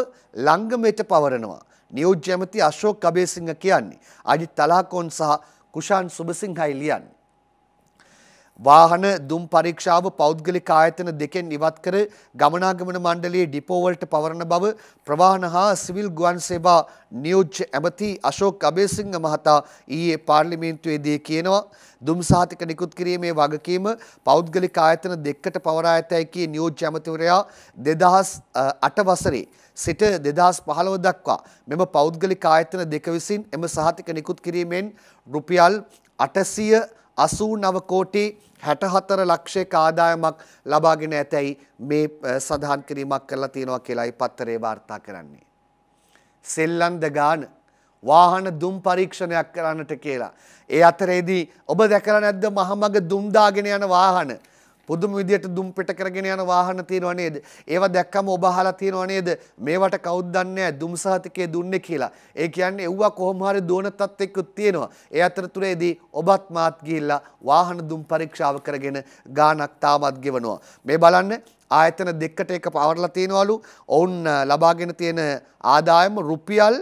ලංගමයට පවරනවා. නියෝජ්‍ය ඇමති අශෝක් අබේසිංහ කියන්නේ. අජිත් තලහකොන් සහ කුෂාන් සුබසිංහයි ලියන්නේ. වාහන දුම් පරීක්ෂාව පෞද්ගලික ආයතන දෙකෙන් ඉවත් කර ගමනාගමන මණ්ඩලයේ ඩිපෝ වලට පවරන බව ප්‍රවාහන හා සිවිල් ගුවන් සේවා නියෝජ්‍ය ඇමති අශෝක් අබේසිංහ මහතා ඊයේ පාර්ලිමේන්තුවේදී කියනවා දුම් සහතික නිකුත් කිරීමේ වගකීම පෞද්ගලික ආයතන දෙකකට පවරා ඇතයි කී නියෝජ්‍ය ඇමතිවරයා 2008 වසරේ සිට 2015 දක්වා මෙම පෞද්ගලික ආයතන දෙක විසින් එම සහතික නිකුත් කිරීමෙන් රුපියල් 800 89 කෝටි 64 ලක්ෂයක ආදායමක් ලබාගෙන ඇතැයි මේ සඳහන් කිරීමක් කරලා තියෙනවා කියලායි පත්තරේ වාර්තා කරන්නේ. සෙල්ලන්ද ගාන වාහන දුම් පරීක්ෂණයක් කරන්නට කියලා. ඒ අතරේදී ඔබ දැකලා නැද්ද මහමග දුම් දාගෙන යන වාහන? පුදුම විදියට දුම් පිට කරගෙන යන වාහන තියෙනව නේද? ඒවා දැක්කම ඔබ අහලා තියෙනව නේද? මේවට කවුද දන්නේ දුම් සහතිකයේ දුන්නේ කියලා. ඒ කියන්නේ එව්වා කොහොම හරි දුවන තත්ත්වෙකුත් තියෙනවා. ඒ අතරතුරේදී ඔබත් මාත් ගිහිල්ලා වාහන දුම් පරීක්ෂාව කරගෙන ගාණක් තාමත් ගෙවනවා. මේ බලන්න ආයතන දෙකට එක පවරලා තියෙනවලු. ඔවුන් ලබාගෙන තියෙන ආදායම රුපියල්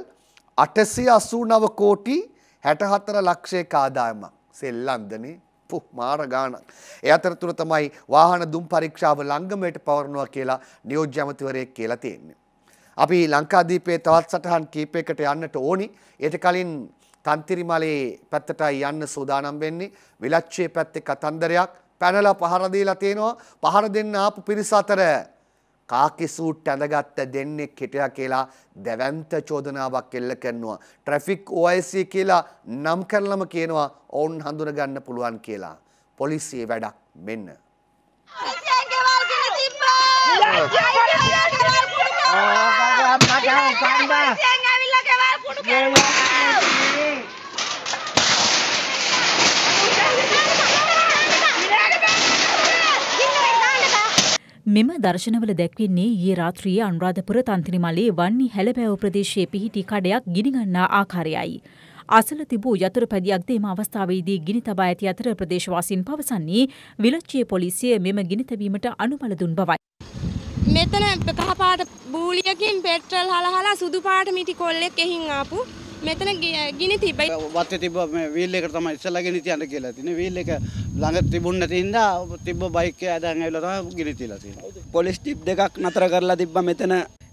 889 කෝටි 64 ලක්ෂයක ආදායමක්. සෙල්ලම්දනේ අප්පු මාර ගාණක්. ඒ අතරතුර තමයි වාහන දුම් පරීක්ෂාව ලංගමයට පවරනවා කියලා නියෝජ්‍ය අමතිවරයෙක් කියලා තියෙන්නේ. අපි ලංකාදීපයේ තවත් සටහන් කීපයකට යන්නට ඕනි. ඊට කලින් තන්තිරිමලේ පැත්තටයි යන්න සූදානම් වෙන්නේ. විලච්ඡේ පැත්තේ කතන්දරයක් පැනලා පහර දීලා තියෙනවා. පහර දෙන්න ආපු පිරිස අතර කාකිසූට් ඇඳගත්ත දෙන්නෙක් හිටියා කියලා දැවන්ත චෝදනාවක් එල්ල කරනවා. ට්‍රැෆික් OIC කියලා නම් කරලම කියනවා ඔවුන් හඳුනගන්න පුළුවන් කියලා. පොලිසියේ වැඩක් මෙන්න. ආ මෙම දර්ශනවල දැක්වෙන්නේ ඊයේ රාත්‍රියේ අනුරාධපුර තන්ත්‍රිමලේ වන්නි හැලපෑව ප්‍රදේශයේ පිහිටි කඩයක් ගිනිගන්නා ආකාරයයි. අසල තිබූ යතුරු පැදියක්ද එම අවස්ථාවේදී ගිනි තබා ඇති අතර ප්‍රදේශවාසීන් පවසන්නේ විලච්චිය පොලිසිය මෙම ගිනි තැබීමට අනුබල දුන් බවයි. මෙතන කහ පාට බූලියකින් පෙට්‍රල් හලහලා සුදු පාට මිටි කොල්ලෙක් එහින් ආපු මෙතන ගිනි තිබයි වත්ත තිබ විල් එකට තමයි ඉස්සලා ගිනි තියන්න කියලා තියෙන විල් එක ළඟ තිබුණ නැති හින්දා තිබ්බ බයික් එක ඇදන් ඇවිල්ලා තමයි ගිනි තියලා තියෙන්නේ පොලිස් ටිප් දෙකක් නතර කරලා තිබ්බා මෙතන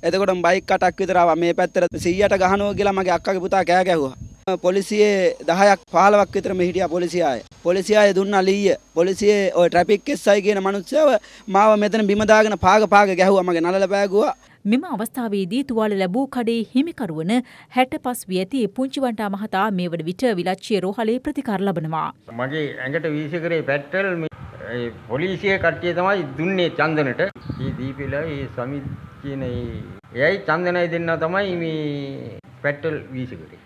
එතකොට බයික් කටක් විතර ආවා මේ පැත්තට 100ට ගහනවා කියලා මගේ අක්කගේ පුතා කෑ ගැහුවා පොලිසියේ 10ක් 15ක් විතර මෙ හිටියා පොලිසිය ආයේ පොලිසිය ආයේ දුන්නා ලීය පොලිසියේ ওই ට්‍රැෆික් එස් අය කියන මනුස්සයව මාව මෙතන බිම දාගෙන පාග පාග ගැහුවා මගේ නළල පෑගුවා මෙම අවස්ථාවේදී තුවාල ලැබූ කඩේ හිමිකරුවන හැට පස් වී ඇති පුංචි වන්ටා මහතා මේ වන විට විලච්චිය රෝහලේ ප්‍රතිකාර ලබනවා. මගේ ඇඟට වීශ කරේ පැට්ටල් පොලිසිය කට්ටිය තමයි දුන්නේ චන්දනට. මේ දීපිලා මේ සමිත් කියන එයයි චන්දනයි දෙන්න තමයි මේ පැට්ටල් වීශ කරේ.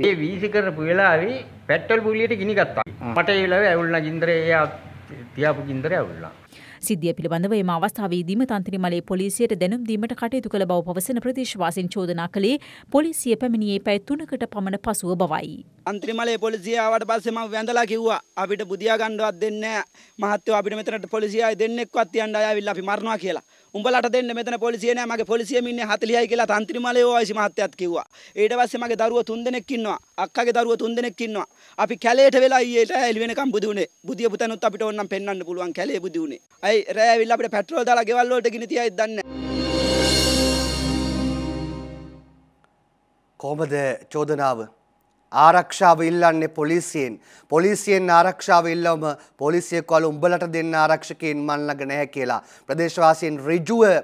මේ වීශ කරපු වෙලාවේ පැට්ටල් පුලියට ගිනි ගත්තා. මට ඒ වෙලාවේ ඇවුල්ලා ගින්දරේ එයා තියාපු ගින්දරේ ඇවුල්ලා. සිද්ධිය පිළිබඳව එම අවස්ථාවේදීම තන්ත්‍රිමලේ පොලිසියට දැනුම් දීමට කටයුතු කළ බව පවසන ප්‍රදේශවාසීන් චෝදනා කළේ පොලිසිය පැමිණියේ පැය තුනකට පමණ පසුව බවයි. අන්ත්‍රිමලේ පොලිසිය ආවට පස්සේ මම වැඳලා කිව්වා අපිට බුදියා ගන්නවත් දෙන්නේ නැහැ. මහත්තයෝ අපිට මෙතනට පොලිසියයි දෙන්නෙක්වත් යන්න ආයෙවිල්ලා අපි මරනවා කියලා. උඹලට දෙන්න මෙතන පොලිසිය නෑ මගේ පොලිසියෙම ඉන්නේ 40යි කියලා තන්ත්‍රිමලේ ඕයිසි මහත්තයත් කිව්වා. ඊට පස්සේ මගේ දරුවෝ තුන්දෙනෙක් ඉන්නවා. අක්කාගේ දරුවෝ තුන්දෙනෙක් ඉන්නවා. අපි කැලේට වෙලා ඊයට එළි වෙනකම් බුදු උනේ. බුදිය පුතණුත් අපිට ඕන්නම් පෙන්වන්න පුළුවන් කැලේ බුදු උනේ. අයි රෑ ඇවිල්ලා අපිට පෙට්‍රෝල් දාලා ගෙවල් වලට ගිනි තියයිද දන්නේ කොහොමද චෝදනාව ආරක්ෂාව ඉල්ලන්නේ පොලිසියෙන්. පොලිසියෙන් ආරක්ෂාව ඉල්ලවම පොලිසිය කොල උඹලට දෙන්න ආරක්ෂකයන් මන් ළඟ නැහැ කියලා. ප්‍රදේශවාසීන් ඍජුව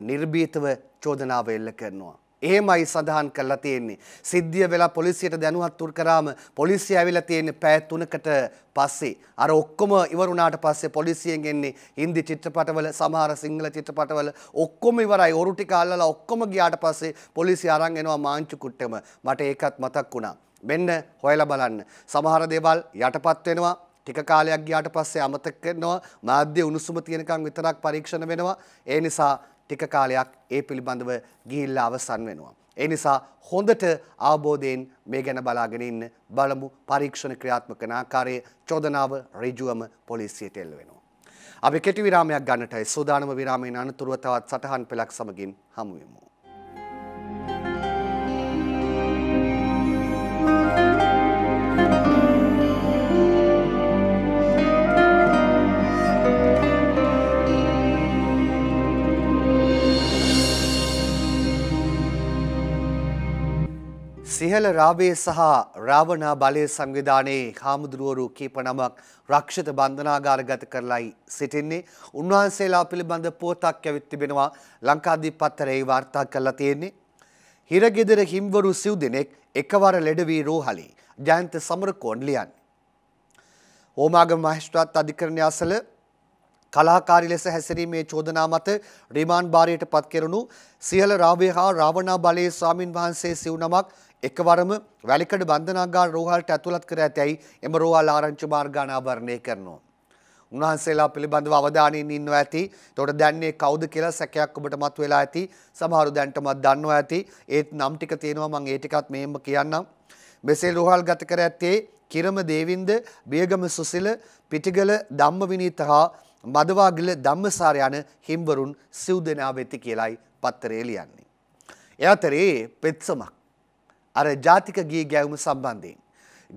නිර්භීතව චෝදනාව එල්ල කරනවා. එහෙමයි සඳහන් කරලා තියෙන්නේ. සිද්ධිය වෙලා පොලිසියට දැනුවත් උත් කරාම පොලිසිය ඇවිල්ලා තියෙන්නේ පැය 3කට පස්සේ. අර ඔක්කොම ඉවර වුණාට පස්සේ පොලිසියෙන් එන්නේ හින්දි චිත්‍රපටවල සමහර සිංහල චිත්‍රපටවල ඔක්කොම ඉවරයි. ඔරු ටික අල්ලලා ඔක්කොම ගියාට පස්සේ පොලිසිය අරන් එනවා මාංචු කුට්ටෙම. මට ඒකත් මතක් වුණා. මෙන්න හොයලා බලන්න. සමහර දේවල් යටපත් වෙනවා. ටික කාලයක් ගියාට පස්සේ අමතක කරනවා. මාධ්‍ය උණුසුම තියෙනකන් විතරක් පරීක්ෂණ වෙනවා. ඒ නිසා ටික කාලයක් ඒ පිළිබඳව ගිහිල්ලා අවසන් වෙනවා. ඒ නිසා හොඳට අවබෝධයෙන් මේ ගැන බලාගෙන ඉන්න බලමු පරීක්ෂණ ක්‍රියාත්මක ආකාරයේ චෝදනාව ඍජුවම පොලිසියට එල්ල වෙනවා. අපි කෙටි විරාමයක් ගන්නටයි සූදානම විරාමයෙන් අනතුරුව තවත් සටහන් පෙළක් සමගින් හමු වෙමු. සිහල රාබේ සහ රාවනා බලය සංවිධානයේ හාමුදුරුවරු කීප නමක් රක්ෂිත බන්ධනාගාරගත කරලයි සිටින්නේ. උන්වහන්සේලා පිළිබඳ පුවතක් ඇවිත් තිබෙනවා ලංකාදීප පත්තරේ වාර්තා කරලා තියෙන්නේ. හිරගෙදර හිම්වරු සිව් දෙනෙක් එකවර ලෙඩ වී රෝහලේ ජයන්ත සමරකෝන් ලියන්නේ. හෝමාගම මහේස්ත්‍රාත් අධිකරණය අසල කලාකාරි ලෙස හැසිරීමේ චෝදනා මත රිමාන්ඩ් භාරයට පත් කෙරුණු සියල රාවය හා රාවණා බලයේ ස්වාමින් වහන්සේ සිව් නමක් එකවරම වැලිකඩ බන්ධනාගාර රෝහලට ඇතුළත් කර ඇතැයි එම රෝහල් ආරංචි මාර්ගාන ආවරණය කරනවා. උන්වහන්සේලා පිළිබඳව අවධානයෙන් ඉන්නවා ඇති. එතකොට දැන්නේ කවුද කියලා සැකයක් ඔබට මතුවලා ඇති. සමහරු දැන්ටමත් දන්නවා ඇති. ඒත් නම් ටික තියෙනවා මම ඒ ටිකත් මෙහෙම කියන්නම්. මෙසේ රෝහල් ගත කර ඇත්තේ කිරම දේවින්ද, බියගම සුසිල, පිටිගල ධම්මවිනීත හා මදවාගල ධම්මසාර යන හිම්වරුන් සිව් දෙනා වෙති කියලයි පත්තරේ ලියන්නේ. එයාතරේ පෙත්සමක් අර ජාතික ගී ගැයුම සම්බන්ධයෙන්.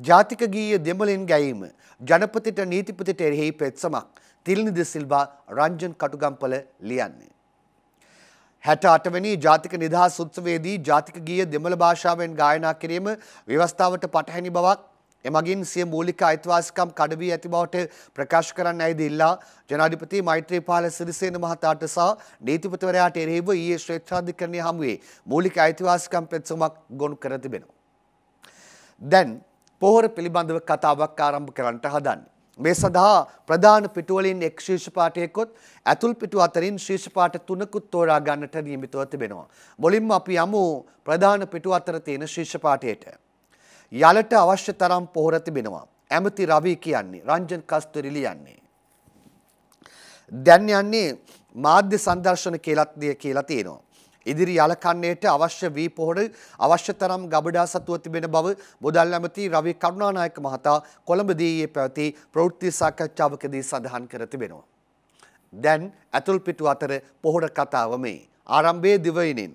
ජාතික ගීය දෙමලෙන් ගැයීම ජනපතිට නීතිපතිට එරෙහි පෙත්සමක් තිල්නිද සිල්වා රංජන් කටුගම්පල ලියන්නේ. හැට අටවැනි ජාතික නිදහස් උත්සවයේදී ජාතික ගීය දෙමළ භාෂාවෙන් ගායනා කිරීම ව්‍යවස්ථාවට පටහැනි බවක් එමගින් සිය මූලික අයිතිවාසිකම් කඩවී ඇති බවට ප්‍රකාශ කරන්න ඇයිද ඉල්ලා ජනාධිපති මෛත්‍රීපාල සිරිසේන මහතාට සහ නීතිපතිවරයාට එරෙහිව ඊයේ ශ්‍රේෂ්ඨාධිකරණය හමුවේ මූලික අයිතිවාසිකම් පෙත්සමක් ගොනු කර තිබෙනවා. දැන් පොහොර පිළිබඳව කතාවක් ආරම්භ කරන්නට හදන්නේ. මේ සඳහා ප්‍රධාන පිටුවලින් එක් ශීර්ෂපාඨයකොත් ඇතුල් පිටු අතරින් ශීර්ෂපාඨ තුනකුත් තෝරා ගන්නට නියමිතව තිබෙනවා. මුලින්ම අපි යමු ප්‍රධාන පිටු අතර තියෙන ශීර්ෂපාඨයට. යලට අවශ්‍ය තරම් පොහොර තිබෙනවා. ඇමති රවි කියන්නේ රංජන් කස්තුරි ලියන්නේ. දැන් යන්නේ මාධ්‍ය සංදර්ශන කියලත් දෙය කියලා තියෙනවා. ඉදිරි යල කන්නේට අවශ්‍ය වී පොහොර අවශ්‍ය තරම් ගබඩා සතුව තිබෙන බව මුදල් ඇමති රවි කරුණානායක මහතා කොළඹදී ඊයේ පැවති ප්‍රවෘත්ති සාකච්ඡාවකදී සඳහන් කර තිබෙනවා. දැන් ඇතුල් පිටු අතර පොහොර කතාව මේ ආරම්භයේ දිවයිනෙන්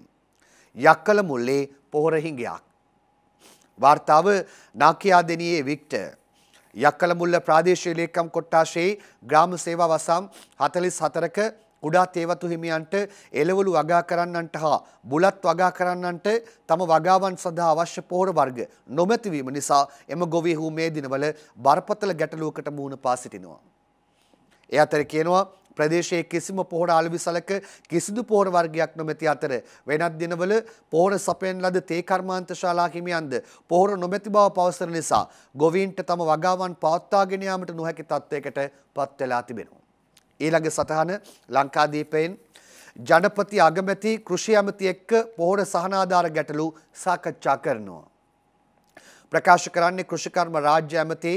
යක්කල මුල්ලේ පොහොර හිඟයක් වාර්තාව නාකයාදනයේ වික්ට. යක්කලමුල්ල ප්‍රාදේශය ලේකම් කොට්ටාශයේ ග්‍රාම සේවා වසම් හතලිස් හතරක කුඩා තේවතු හිමියන්ට එළවලු වගා කරන්නන්ට හා බුලත් වගා කරන්නන්ට තම වගාවන් සඳහා අවශ්‍ය පෝර වර්ග නොමැතිවීම නිසා එම ගොවිහු මේ දිනවල බරපතල ගැටලුවකට මුහුණ පා සිටිනවා. ඒ අතර කියනවා ප්‍රදේශයේ කිසිම පොහොර අලවිසලක කිසිදු පොහොර වර්ගයක් නොමැති අතර වෙනත් දිනවල පොහොර සපයන ලද තේ කර්මාන්ත ශාලා හිමියන්ද පොහොර නොමැති බව පවසන නිසා ගොවීන්ට තම වගාවන් පවත්වාගෙන යාමට නොහැකි තත්ත්වයකට පත් වෙලා තිබෙනවා. ඊළඟ සටහන ලංකාදීපයෙන් ජනපති අගමැති කෘෂි ඇමති එක්ක පොහොර සහනාධාර ගැටලු සාකච්ඡා කරනවා. ප්‍රකාශ කරන්නේ කෘෂිකර්ම රාජ්‍ය ඇමති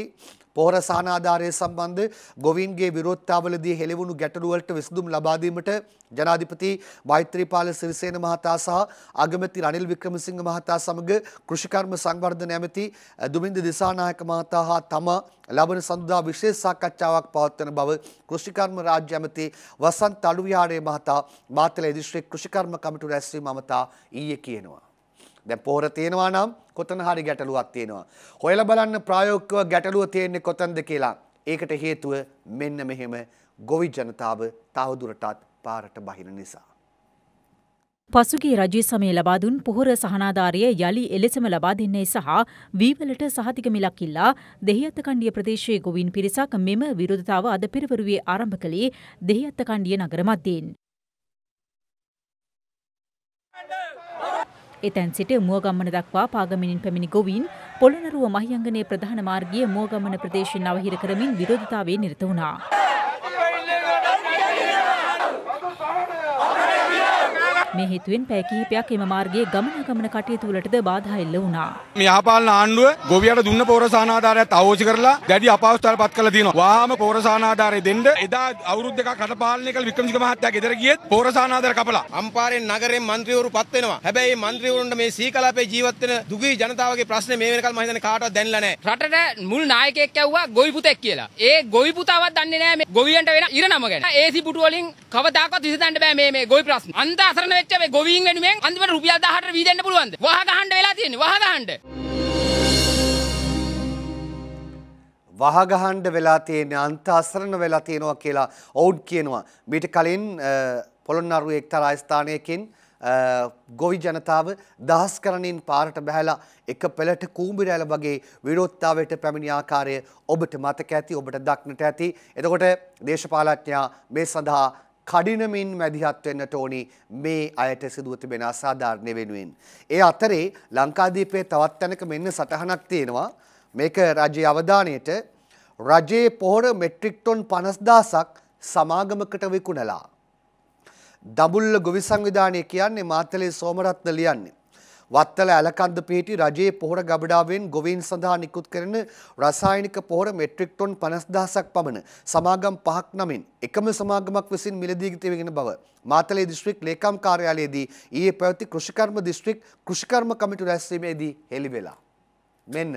පොහොර සානාධාරය සම්බන්ධ ගොවින්ගේ විරෝධතාවලදී හෙළවුණු ගැටලුවලට විසඳුම් ලබා දීමට ජනාධිපති මෛත්‍රීපාල සිරිසේන මහතා සහ අගමැති රනිල් වික්‍රමසිංහ මහතා සමග කෘෂිකර්ම සංවර්ධන ඇමති දුමින්ද දිසානායක මහතා හා තම ලබන සඳුදා විශේෂ සාකච්ඡාවක් පවත්වන බව කෘෂිකර්ම රාජ්‍ය ඇමති වසන්ත අලුවිහාරේ මහතා මාතලේ දිස්ත්‍රික් කෘෂිකර්ම කමිටු රැස්වීම අමතා ඊයේ කියනවා දැන් පොහොර තියෙනවා නම් කොතන හරි ගැටලුවක් තියෙනවා. හොයලා බලන්න ප්‍රායෝගිකව ගැටලුව තියෙන්නේ කොතනද කියලා. ඒකට හේතුව මෙන්න මෙහෙම ගොවි ජනතාව තවදුරටත් පාරට බහින නිසා. පසුගේ රජය සමය ලබාදුන් පොහොර සහනාධාරය යළි එලෙසම ලබා දෙන්නේ සහ වීවලට සහතික මිලක්කිල්ලා දෙහිඇත්තකණ්ඩිය ප්‍රදේශයේ ගොවින් පිරිසක් මෙම විරෝධතාව අද පෙරවරුවේ ආරම්භ කළේ දෙහිඇත්තකණ්ඩිය නගරමත්දයෙන්. එතැන් සිට මුවගම්මන දක්වා පාගමනින් පැමිණි ගොවීන් පොළොනරුව මහියංගනයේ ප්‍රධාන මාර්ගයේ මුවගම්මන ප්‍රදේශයෙන් අවහිර කරමින් විරෝධතාවයේ නිරත වුණා. මේ හේතුවෙන් පැය කිහිපයක් එම මාර්ගයේ ගමනාගමන කටයුතු වලටද බාධා එල්ල වුණා. මේ යහපාලන ආණ්ඩුව ගොවියට දුන්න පෞර සානාධාරයත් අවෝසි කරලා දැඩි අපහසුතාවයට පත් කළා තියෙනවා. වාහම පෞර සානාධාරය දෙන්න එදා අවුරුදු දෙකක් රටපාලනය කළ වික්‍රමසිංහ මහත්තයා ගෙදර ගියෙත් පෞර සානාධාර කපලා. අම්පාරෙන් නගරෙන් മന്ത്രിවරු පත් වෙනවා. හැබැයි මේ മന്ത്രിවරුන්ට මේ සීකලාපේ ජීවත් වෙන දුගී ජනතාවගේ ප්‍රශ්නේ මේ වෙනකල් මම හිතන්නේ කාටවත් දැනලා නැහැ. රටට මුල් නායකයෙක් ඇව්වා ගොවි පුතෙක් කියලා. ඒ ගොවි පුතාවත් දන්නේ නැහැ මේ ගොවියන්ට වෙන ඉරනම ගැන. ඒ සිපුටු වලින් කවදාකවත් විසඳන්න බෑ මේ මේ ගොවි ප්‍රශ්න. අන්ත අසරණ වෙච්ච මේ ගොවීන් වෙනුවෙන් අන්තිමට රුපියල් 10000ට වීදෙන්න පුළුවන්ද? වහ ගහන්න වෙලා තියෙන්නේ. වහ ගහන්න. වහගහන්ඩ වෙලා තියෙන අන්තාසරණ වෙලා තියෙනවා කියලා ඔවුන් කියනවා. මිට කලින් පොළොන්නරුව එක්තර අයිස්ථානයකින් ගොවි ජනතාව දහස් කරණින් පාරට බැහැලා එක පෙළට කූඹිරැල වගේ විරෝත්තාවයට පැමිණි ආකාරය ඔබට මතක ඇති ඔබට දක්නට ඇති. එතකොට දේශපාලඥයා මේ සඳහා කඩිනමින් මැදිහත් වෙන්නට ඕනි මේ අයට සිදුව තිබෙන අසාධාරණය වෙනුවෙන්. ඒ අතරේ ලංකාදීපයේ තවත් තැනක මෙන්න සටහනක් තියෙනවා. මේක රජයේ අවධානයට රජයේ පොහොර මෙට්‍රික් ටොන් 50000ක් සමාගමකට විකුණලා. දඹුල්ල ගොවි සංවිධානය කියන්නේ මාතලේ සෝමරත්න ලියන්නේ. වත්තල ඇලකන්ද පේටි රජයේ පොහොර ගබඩාවෙන් ගොවීන් සඳහා නිකුත් කරන රසායනික පොහොර මෙට්‍රික් ටොන් 50000ක් පමණ සමාගම් පහක් නමින් එකම සමාගමක් විසින් මිලදී ගෙතවෙන බව මාතලේ දිස්ත්‍රික් ලේකම් කාර්යාලයේදී ඊයේ පැවති කෘෂිකර්ම දිස්ත්‍රික් කෘෂිකර්ම කමිටු රැස්වීමේදී හෙළි වෙලා මෙන්න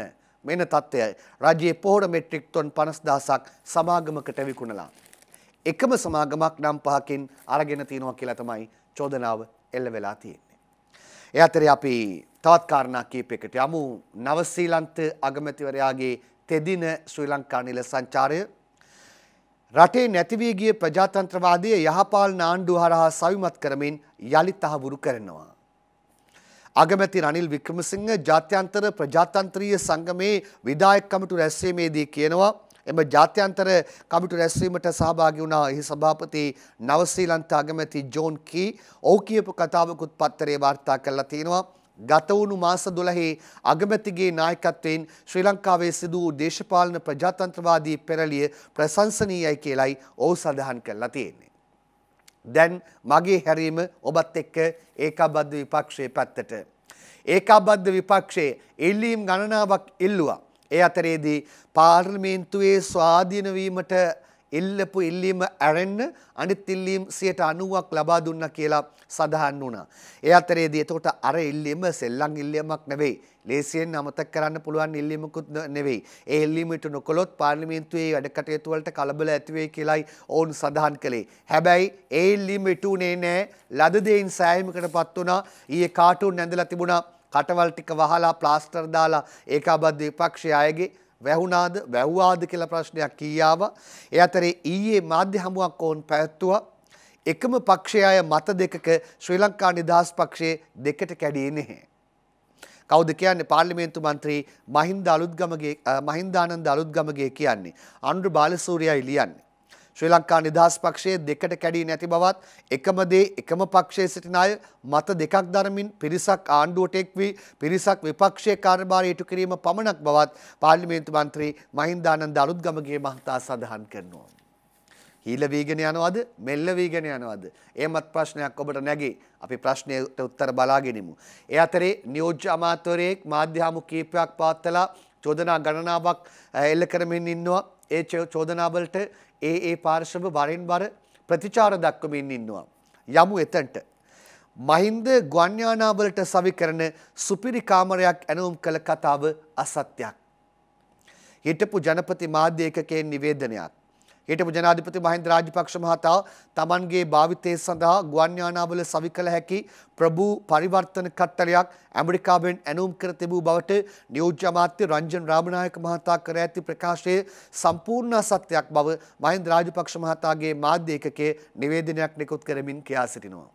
මෙන්න தත්ත්වය රජයේ පොහොර මෙට්‍රික් ටොන් 50000ක් සමාගමකට විකුණලා එකම සමාගමක් නම් පහකින් අරගෙන තියෙනවා කියලා තමයි චෝදනාව එල්ල වෙලා තියෙන්නේ ඒ අතරේ අපි තවත් කාරණා කීපයකට යමු නවසීලන්ත අගමැතිවරයාගේ තෙදින ශ්‍රී ලංකා නිල සංචාරය රටේ නැති වී ගිය ප්‍රජාතන්ත්‍රවාදය යහපාලන ආණ්ඩුව හරහා සවිමත් කරමින් යලි තහවුරු කරනවා අගමැති රනිල් වික්‍රමසිංහ ජාත්‍යන්තර ප්‍රජාතන්ත්‍රීය සංගමේ විධායක කමිටු රැස්වීමේදී කියනවා එම ජාත්‍යන්තර කමිටු රැස්වීමට සහභාගි වුණා එහි සභාපති නව ශ්‍රී ලංකා අගමැති ජෝන් කී ඔහු කියපු කතාවකුත් පත්තරේ වාර්තා කරලා තියෙනවා ගතවුණු මාස දොළහේ අගමැතිගේ නායකත්වයෙන් ශ්‍රී ලංකාවේ සිදු වූ දේශපාලන ප්‍රජාතන්ත්‍රවාදී පෙරලිය ප්‍රශංසනීයයි කියලයි ඔහු සඳහන් කරලා තියෙන්නේ. දැන් මගේ හැරීම ඔබත් එක්ක ඒකාබද්ධ විපක්ෂයේ පැත්තට. ඒකාබද්ධ විපක්ෂයේ ඉල්ලීම් ගණනාවක් ඉල්ලුවා. ඒ අතරේදී පාර්ලිමේන්තුවේ ස්වාධීන වීමට එල්ලපු ඉල්ලීම ඇරෙන්න අනිත් ඉල්ලීම් 90ක් ලබා දුන්නා කියලා සඳහන් වුණා. ඒ අතරේදී එතකොට අර ඉල්ලීම සෙල්ලම් ඉල්ලීමක් නෙවෙයි. ලේසියෙන් අමතක කරන්න පුළුවන් ඉල්ලීමකුත් නෙවෙයි. ඒ ඉල්ලීමට නොකළොත් පාර්ලිමේන්තුවේ වැඩ කටයුතු වලට කලබල ඇති වෙයි කියලයි ඔවුන් සඳහන් කළේ. හැබැයි ඒ ඉල්ලීම ඉටුනේ නෑ. ලද දෙයින් සෑහීමකටපත් වුණා. ඊයේ කාටුන් ඇඳලා තිබුණා. කටවල් ටික වහලා ප්ලාස්ටර් දාලා ඒකාබද්ධ විපක්ෂය අයගේ වැහුණාද වැව්වාද කියලා ප්‍රශ්නයක් කීයාව. ඒ අතරේ ඊයේ මාධ්‍ය හමුවක් ඕන් පැවැත්තුවා. එකම පක්ෂය අය මත දෙකක ශ්‍රී ලංකා නිදහස් පක්ෂයේ දෙකට කැඩියේ නැහැ. කවුද කියන්නේ පාර්ලිමේන්තු මන්ත්‍රී මහින්ද අලුත්ගමගේ මහින්දානන්ද අලුත්ගමගේ කියන්නේ අනුර බාලසූරියයි ලියන්නේ. ශ්‍රී ලංකා නිදහස් පක්ෂයේ දෙකට කැඩී නැති බවත් එකම දේ එකම පක්ෂයේ සිටින අය මත දෙකක් දරමින් පිරිසක් ආණ්ඩුවට එක් වී පිරිසක් විපක්ෂයේ කාර්යභාරය ඉටු කිරීම පමණක් බවත් පාර්ලිමේන්තු මන්ත්‍රී මහින්දානන්ද අලුත්ගමගේ මහතා සඳහන් කරනවා. හීල වීගෙන යනවද මෙල්ල වීගෙන යනවද එමත් ප්‍රශ්නයක් ඔබට නැගේ අපි ප්‍රශ්නයට උත්තර බලාගෙනමු. ඒ අතරේ නියෝජ්‍ය අමාත්‍යවරයෙක් මාධ්‍යාමු කීපයක් පවත්වලා චෝදනා ගණනාවක් එල්ල කරමින් ඉන්නවා ඒ චෝදනාවලට ඒ ඒ පාර්ශව වරෙන් වර ප්‍රතිචාර දක්වමින් ඉන්නවා. යමු එතනට. මහින්ද ගුවන්යානාවලට සවි කරන සුපිරි කාමරයක් ඇනවුම් කළ කතාව අසත්‍යයක්. හිටපු ජනපති මාධ්‍ය එකකේ නිවේදනයක්. හිටපු ජනාධිපති මහින්ද රාජපක්ෂ මහතා තමන්ගේ භාවිතය සඳහා ගුවන් යානාවල සවි කළ හැකි ප්‍රභූ පරිවර්තන කට්ටලයක් ඇමරිකාවෙන් ඇනුම් කර තිබූ බවට නියෝජ්‍ය අමාත්‍ය රංජන් රාමනායක මහතා කර ඇති ප්‍රකාශයේ සම්පූර්ණ සත්‍යයක් බව මහින්ද රාජපක්ෂ මහතාගේ මාධ්‍ය එකකේ නිවේදනයක් නිකුත් කරමින් කියා සිටිනවා.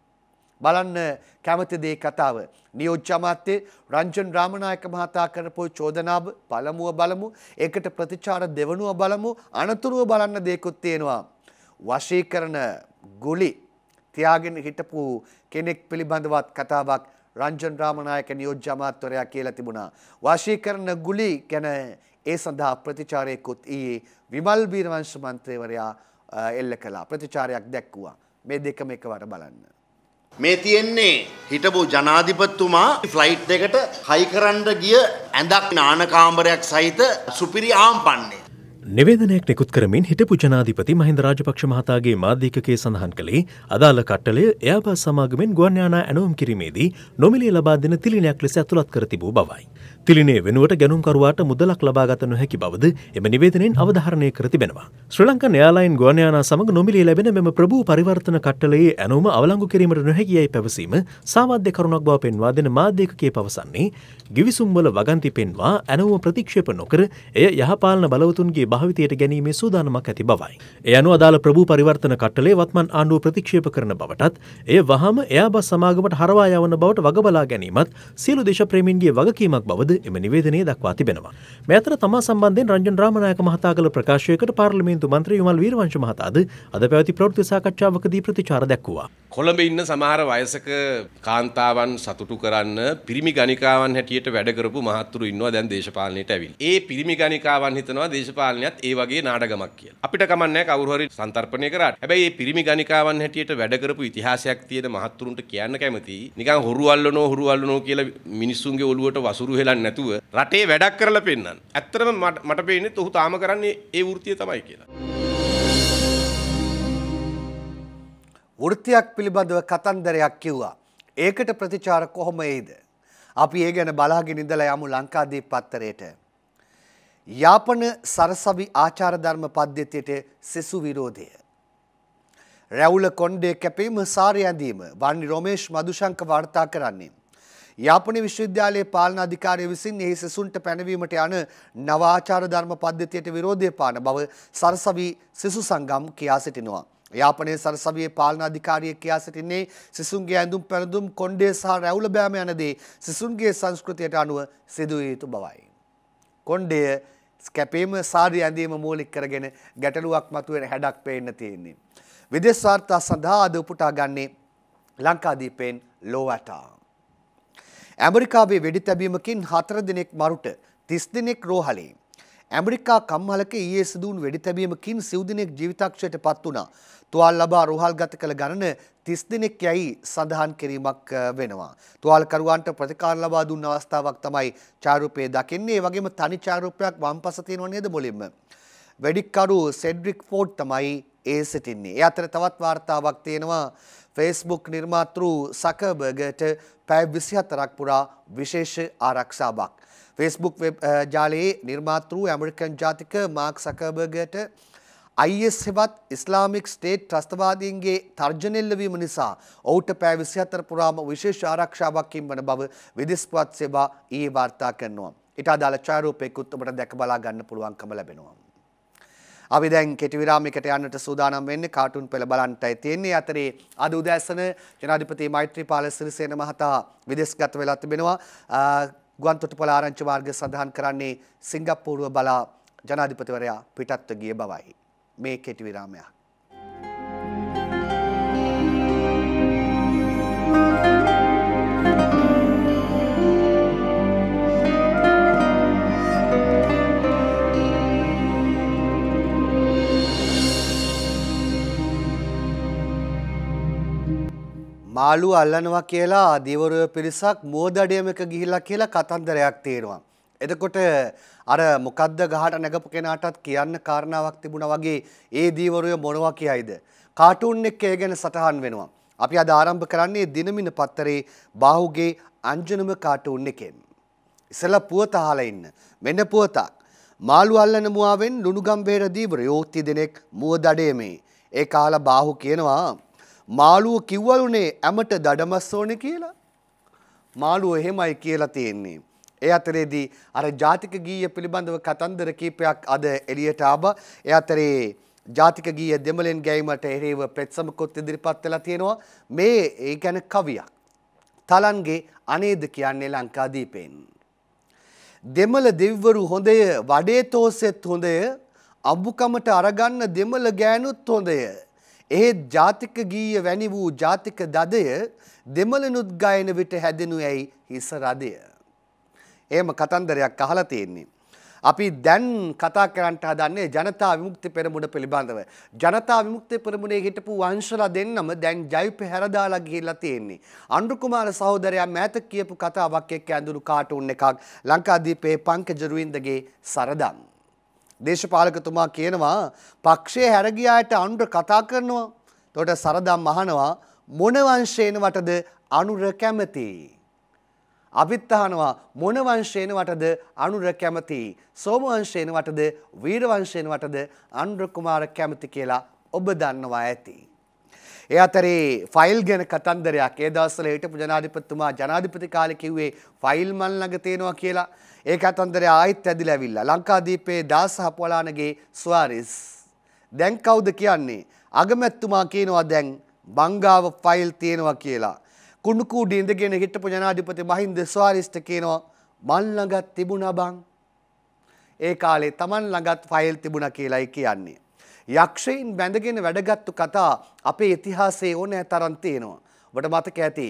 බලන්න කැමති දේ කතාව. නියෝජ්‍ය අමාත්‍ය රංජන් රාමනායක මහතා කරපු චෝදනාව පළමුව බලමු. ඒකට ප්‍රතිචාර දෙවනුව බලමු. අනතුරුව බලන්න දෙයක්ත් තියෙනවා. වශීකරණ ගුලි තියාගෙන හිටපු කෙනෙක් පිළිබඳවත් කතාවක් රංජන් රාමනායක නියෝජ්‍ය අමාත්‍යවරයා කියලා තිබුණා. වශීකරණ ගුලි ගැන ඒ සඳහා ප්‍රතිචාරයකුත් ඊයේ විමල් බීරවංශ මන්ත්‍රීවරයා එල්ල කළා. ප්‍රතිචාරයක් දැක්වුවා. මේ දෙකම එකවර බලන්න. මේ තියෙන්නේ හිටපු ජනාධිපතිතුමා ෆ්ලයිට් එකට හයි කරන්න ගිය ඇඳක් නානකාමරයක් සහිත සුපිරි ආම්පන්නේ. නිවේදනයක් නිකුත් කරමින් හිටපු ජනාධිපති මහින්ද රාජපක්ෂ මහතාගේ මාධ්‍යකයේ සඳහන් කළේ අදාළ කට්ටලය එයාබස් සමාගමෙන් ගුවන්යානා ඇනුවම් කිරීමේදී නොමිලිය ලබා දෙන තිලිනයක් ලෙස ඇතුළත් කර තිබූ බවයි. තිලිනේ වෙනුවට ගැනුම්කරුවාට මුදලක් ලබාගත නොහැකි බවද එම නිවේදනෙන් අවධාරණය කර තිබෙනවා. ශ්‍රී ලංකන් එයාලයින් ගුවන්යානා සමග නොමිලිය ලැබෙන මෙම ප්‍රභූ පරිවර්තන කට්ටලයේ ඇනුවම අවලංගු කිරීමට නොහැකියයි පැවසීම සාමාධ්‍ය කරුණක් බව පෙන්වා දෙන මාධ්‍යකයේ පවසන්නේ ගිවිසුම්වල වගන්ති පෙන්වා ඇනවම ප්‍රතික්ෂප නොකර එය යහපාලන බලවතුන්ගේ භාවිතයට ගැනීමේ සූදානමක් ඇති බවයි. එය අනු අදාළ ප්‍රභූ පරිවර්තන කට්ටලේ වත්මන් ආණ්ඩුව ප්‍රතික්ෂේප කරන බවටත් එය වහම එයාබස් සමාගමට හරවා යවන බවට වගබලා ගැනීමත් සියලු දේශප්‍රේමින්ගේ වගකීමක් බවද එම නිවේදනය දක්වා තිබෙනවා. මෙතර තමා සම්බන්ධෙන් රංජන් රාමනායක මහතා කළ ප්‍රකාශයකට පාර්ලිමේන්තු මන්ත්‍රී විමල් වීරවංශ මහතාද අද පැවති ප්‍රවෘත්ති සාකච්ඡාවකදී ප්‍රතිචාර දැක්වුවා. කොළඹ ඉන්න සමහර වයසක කාන්තාවන් සතුටු කරන්න පිරිමි ගණිකාවන් හැටියට හරියට වැඩ කරපු මහත්තුරු ඉන්නවා දැන් දේශපාලනයට ඇවිල්ලා. ඒ පිරිමි ගණිකාවන් හිතනවා දේශපාලනයත් ඒ වගේ නාඩගමක් කියලා. අපිට කමන්නේ කවුරු හරි සංතර්පණය කරාට. හැබැයි මේ පිරිමි ගණිකාවන් හැටියට වැඩ කරපු ඉතිහාසයක් තියෙන මහත්තුරුන්ට කියන්න කැමතියි. නිකන් හොරු අල්ලනෝ හොරු අල්ලනෝ කියලා මිනිස්සුන්ගේ ඔළුවට වසුරු හෙලන්නේ නැතුව රටේ වැඩක් කරලා පෙන්නන්න. ඇත්තටම මට පේන්නේ ඔහු තාම කරන්නේ ඒ වෘත්තිය තමයි කියලා. වෘත්තියක් පිළිබඳව කතන්දරයක් කිව්වා. ඒකට ප්‍රතිචාර කොහොම එයිද? අපි ඒ ගැන බලාගෙන ඉඳලා යමු ලංකාදීප පත්තරේට. යාපන සරසවි ආචාර ධර්ම පද්ධතියට සෙසු විරෝධය. රැවුල කොණ්ඩේ කැපීම සාරය ඇඳීම වන්නි රොමේෂ් මදුශංක වාර්තා කරන්නේ. යාපන විශ්වවිද්‍යාලයේ පාලන අධිකාරිය විසින් එහි සෙසුන්ට පැනවීමට යන නව ආචාර ධර්ම පද්ධතියට විරෝධය පාන බව සරසවි සෙසු සංගම් කියා සිටිනවා. යාපනයේ සරසවියේ පාලනාධිකාරිය කියා සිටින්නේ සිසුන්ගේ ඇඳුම් පැළඳුම් කොණ්ඩේ සහ රැවුල බෑම යනදී සිසුන්ගේ සංස්කෘතියට අනුව සිදුවිය යුතු බවයි. කොණ්ඩය කැපීම සාරි ඇඳීම මූලික කරගෙන ගැටලුවක් මතුවෙන හැඩක් පේන්න තියෙන්නේ. විදේශ වාර්තා සඳහා අද උපුටා ගන්නේ ලංකාදීපයෙන් ලෝවැටා. ඇමරිකාවේ වෙඩි තැබීමකින් හතර දිනෙක් මරුට තිස් දිනෙක් රෝහලේ. ඇමරිකා කම්හලක ඊයේ සිදුවුණු වෙඩි තැබීමකින් සිව් දිනෙක් ජීවිතක්ෂයට පත් වුණා. තුවාල ලබා රුහල්ගත කළ ගණන 30 දිනක් යයි සඳහන් කිරීමක් වෙනවා. තුවාලකරුවන්ට ප්‍රතිකාර ලබා දුන්න අවස්ථාවක් තමයි චාරූපයේ දකින්නේ. ඒ වගේම තනි චාරූපයක් වම්පස තියෙනව නේද මුලින්ම. වෙඩික්කරු සෙඩ්රික් ෆෝඩ් තමයි ඒ සිටින්නේ. ඒ අතර තවත් වාර්තාවක් තියෙනවා ෆේස්බුක් නිර්මාතෘ සකබර්ගට පැය 24ක් පුරා විශේෂ ආරක්ෂාවක්. ෆේස්බුක් ජාලයේ නිර්මාතෘ ඇමරිකන් ජාතික මාක් සකබර්ගට IS හෙවත් ඉස්ලාමික් ස්ටේට් ත්‍රස්තවාදීන්ගේ තර්ජනෙල්ලවීම නිසා ඔවුට පෑ 24 පුරාම විශේෂ ආරක්ෂාවක් හිම්වන බව විදෙස්පත් සේවා ඊයේ වාර්තා කරනවා. ඊට අදාළ ඡායාරූපයකුත් ඔබට දැක බලා ගන්න පුළුවන්කම ලැබෙනවා. අපි දැන් කෙටි විරාමයකට යන්නට සූදානම් වෙන්නේ කාටුන් පෙළ බලන්ටයි තියෙන්නේ. අතරේ අද උදෑසන ජනාධිපති මෛත්‍රීපාල සිරිසේන මහතා විදෙස්ගත වෙලා තිබෙනවා. ගුවන්තොටුපළ ආරංචි මාර්ගය සඳහන් කරන්නේ සිංගප්පූරුව බලා ජනාධිපතිවරයා පිටත්ව ගිය බවයි. මේ කෙටි විරාමයක්. මාළු අල්ලනවා කියලා අධිවරය පිරිසක් මෝදඩියමක ගිහිල්ලා කියලා කතන්දරයක් තේරෙනවා. එදකොට අර මොකද්ද ගහට නැගපු කෙනාටත් කියන්න කාරණාවක් තිබුණා වගේ ඒ දීවරය මොනවා කියයිද. කාටුන් එක්ක ඒ ගැන සටහන් වෙනවා. අපි අද ආරම්භ කරන්නේ දිනමින පත්තරේ බාහුගේ අංජනම කාටුන් එකෙන්. ඉසලා පුවත අහලා ඉන්න. මෙන්න පුවතක්. මාළු අල්ලන මුවාවෙන් ලුණුගම්බේර දීවර යෝති දෙනෙක් මුව දඩේ මේ. ඒ කාලා බාහු කියනවා මාළුව කිව්වලුනේ ඇමට දඩමස් ඕනේ කියලා. මාළුව එහෙමයි කියලා තියෙන්නේ. ඒ අතරේදී අර ජාතික ගීය පිළිබඳව කතන්දර කීපයක් අද එළියට ආවා. ඒ අතරේ ජාතික ගීය දෙමළෙන් ගැයීමට එරෙහිව පෙත්සමකුත් ඉදිරිපත් වෙලා තියෙනවා. මේ ඒ කියන්නේ කවියක්. තලන්ගේ අනේද කියන්නේ ලංකාදීපෙන්. දෙමළ දෙවිවරු හොඳය, වඩේ තෝසෙත් හොඳය, අඹුකමට අරගන්න දෙමළ ගෑනුත් හොඳය. එහෙත් ජාතික ගීය වැනි වූ ජාතික දදය දෙමළනුත් ගයන විට හැදෙනු ඇයි හිස රදය. එහෙම කතන්දරයක් අහලා තියෙන්නේ. අපි දැන් කතා කරන්නට හදන්නේ ජනතා විමුක්ති පෙරමුණ පිළිබඳව. ජනතා විමුක්ති පෙරමුණේ හිටපු වංශලා දෙන්නම දැන් ජවිප හැරදාලා ගිහිල්ලා තියෙන්නේ. අනුර කුමාර සහෝදරයා මෑත කියපු කතාවක් එක්ක ඇඳුරු කාටුන් එකක් ලංකාදීපේ පංකජ රුවින්දගේ සරදම්. දේශපාලකතුමා කියනවා පක්ෂයේ හැරගියාට අනුර කතා කරනවා. එතකොට සරදම් අහනවා මොන වංශේන වටද අනුර කැමති? අපිත් අහනවා මොන වංශේන වටද අනුර කැමති සෝම වංශේන වටද වීර වංශේන වටද අනුර කුමාර කැමති කියලා ඔබ දන්නවා ඇති. ඒ අතරේ ෆයිල් ගැන කතන්දරයක් ඒ දවස්වල හිටපු ජනාධිපතිතුමා ජනාධිපති කාලේ කිව්වේ ෆයිල් මන් ළඟ තියෙනවා කියලා. ඒ කතන්දරය ආයෙත් ඇදිලා ඇවිල්ලා ලංකාදීපයේ 16 පොළානගේ සුවාරිස්. දැන් කවුද කියන්නේ? අගමැතිතුමා කියනවා දැන් බංගාව ෆයිල් තියෙනවා කියලා. කුණු කූඩිය ඉඳගෙන හිටපු ජනාධිපති මහින්ද ස්වාරිස්ට කියනවා මන් ළඟත් තිබුණා බං. ඒ කාලේ Taman ළඟත් ෆයිල් තිබුණා කියලායි කියන්නේ. යක්ෂයින් බැඳගෙන වැඩගත්තු කතා අපේ ඉතිහාසයේ ඕනෑ තරම් තියෙනවා. ඔබට මතක ඇති.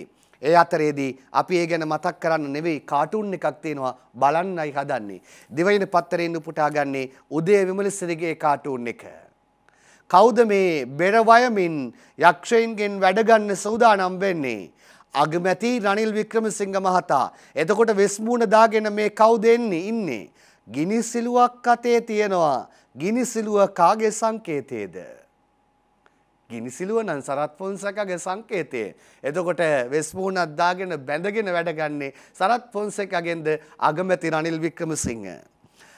ඒ අතරේදී අපි ඒ ගැන මතක් කරන්න නෙවෙයි කාටුන් එකක් තියෙනවා බලන්නයි හදන්නේ. දිවයින පත්තරයෙන් උපුටා ගන්නේ උදේ විමලසිරිගේ කාටුන් එක. කවුද මේ බෙරවයමින් යක්ෂයින්ගෙන් වැඩගන්න සූදානම් වෙන්නේ? අගමැති රනිල් වික්‍රමසිංහ මහතා. එතකොට වෙස්මූණ දාගෙන මේ කවුද එන්නේ ඉන්නේ. ගිනි සිලුවක් අතේ තියෙනවා. ගිනි සිලුව කාගේ සංකේතයේද? ගිනිසිලුව නම් සරත් පොන්සකගේ සංකේතය. එතකොට වෙස්මූණක් දාගෙන බැඳගෙන වැඩගන්නේ සරත් පොන්සකගෙන්ද අගමැති රනිල් වික්‍රමසිංහ.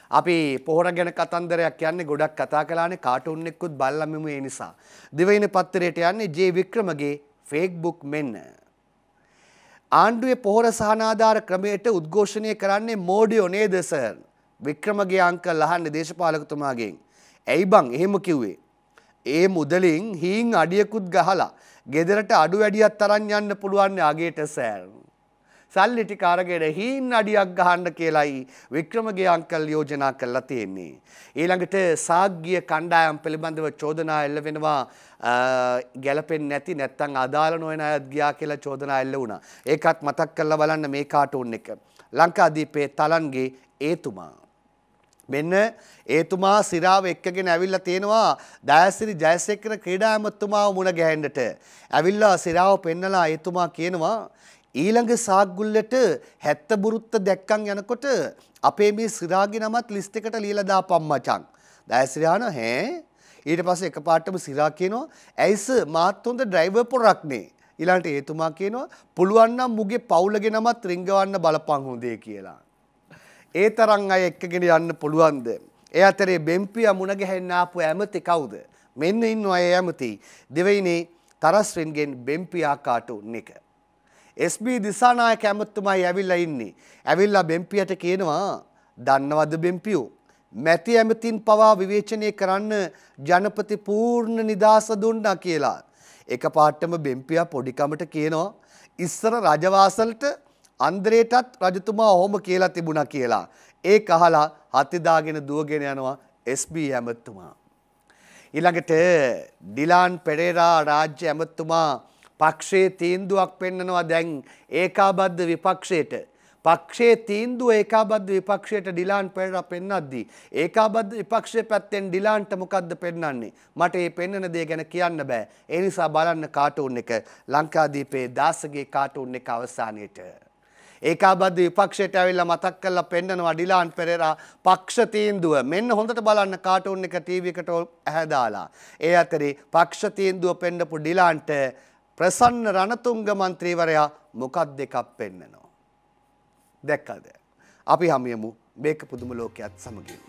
අපි පොහොර ගැන කතන්දරයක් යන්නේ ගොඩක් කතා කළානේ කාටුන් එක්කුත් බල්ලමිමු ඒ නිසා. දිවයින පත්තරයට යන්නේ ජේ වික්‍රමගේ ෆේක්බුක් මෙන්න. ආණ්ඩුවේ පොහොර සහනාධාර ක්‍රමයට උද්ඝෝෂණය කරන්නේ මෝඩියෝ නේද සර්? වික්‍රමගේ අංකල් අහන්නේ දේශපාලකතුමාගෙන්. ඇයි බං එහෙම කිව්වේ? ඒ මුදලින් හීන් අඩියකුත් ගහලා ගෙදරට අඩු වැඩියක් තරන් යන්න පුළුවන් අගේට සර්. සල්ලි ටික අරගෙන හීන් අඩියක් ගහන්න කියලයි වික්‍රමගේ අංකල් යෝජනා කරලා තියෙන්නේ. ඊළඟට සාග්ගිය කණ්ඩායම් පිළිබඳව චෝදනා එල්ල වෙනවා ගැලපෙන් නැති නැත්තං අදාළ නොවන අයත් ගියා කියලා චෝදනා එල්ල වුණා. ඒකත් මතක් කරලා බලන්න මේ කාටුන් එක. ලංකාදීපේ තලන්ගේ ඒතුමා. මෙන්න ඒතුමා සිරාව එක්කගෙන ඇවිල්ලා තියෙනවා දයසිරි ජයසේකර ක්‍රීඩා ඇමතුමාව මුණ ගැහෙන්නට. ඇවිල්ලා සිරාව පෙන්නලා ඒතුමා කියනවා ඊළඟ සාග්ගුල්ලට හැත්ත බුරුත්ත දැක්කන් යනකොට අපේ මේ සිරාගේ නමත් ලිස්ට් එකට ලියලා දාපම් මචං. දයසිරාන හෑ ඊට පස්සේ එකපාරටම සිරා කියනවා ඇයිස මාත් හොඳ ඩ්‍රයිවර් පොරක්නේ. ඊළඟට ඒතුමා කියනවා පුළුවන් නම් මුගේ පවුලගේ නමත් රිංගවන්න බලපං හොඳේ කියලා. ඒ තරම් අය එක්කගෙන යන්න පුළුවන්ද? ඒ අතරේ බෙම්පියා මුණ ගැහෙන්න ආපු ඇමති කවුද? මෙන්න ඉන්නවා ඒ ඇමති. දෙවෙයිනේ තරස්රෙන්ගෙන් බෙම්පියා කාටුන් එක. SB දිසානායක ඇමතුමයි ඇවිල්ලා ඉන්නේ. ඇවිල්ලා බෙම්පියට කියනවා දන්නවද බෙම්පියෝ මැති ඇමතින් පවා විවේචනය කරන්න ජනපති පූර්ණ නිදහස දුන්නා කියලා. එකපාරටම බෙම්පියා පොඩිකමට කියනවා ඉස්සර රජවාසලට අන්දරේටත් රජතුමා ඔහොම කියලා තිබුණා කියලා. ඒක අහලා හති දාගෙන දුවගෙන යනවා SB ඇමතුමා. ඊළඟට ඩිලාන් පෙරේරා රාජ්‍ය ඇමතුමා පක්ෂයේ තීන්දුවක් පෙන්නනවා දැන් ඒකාබද්ධ විපක්ෂයට පක්ෂයේ තීන්දුව ඒකාබද්ධ විපක්ෂයට ඩිලාන් පෙරේරා පෙන්වද්දී ඒකාබද්ධ විපක්ෂයේ පැත්තෙන් ඩිලාන්ට මොකද්ද පෙන්වන්නේ මට මේ පෙන්වන දේ ගැන කියන්න බෑ ඒ නිසා බලන්න කාටූන් එක ලංකාදීපේ දාසගේ කාටූන් එක අවසානයේට ඒකාබද්ධ විපක්ෂයට ඇවිල්ලා මතක් කරලා පෙන්නනවා ඩිලාන් පෙරේරා පක්ෂ තීන්දුව මෙන්න හොඳට බලන්න කාටූන් එක ටීවී එකට ඇහැදාලා ඒ අතරේ පක්ෂ තීන්දුව පෙන්නපු ඩිලාන්ට ප්‍රසන්න රණතුංග මන්ත්‍රීවරයා මොකක් දෙකක් පෙන්නනවා. දැක්කද. අපි හමියමු මේක පුදුම ලෝකයක් සමගින්.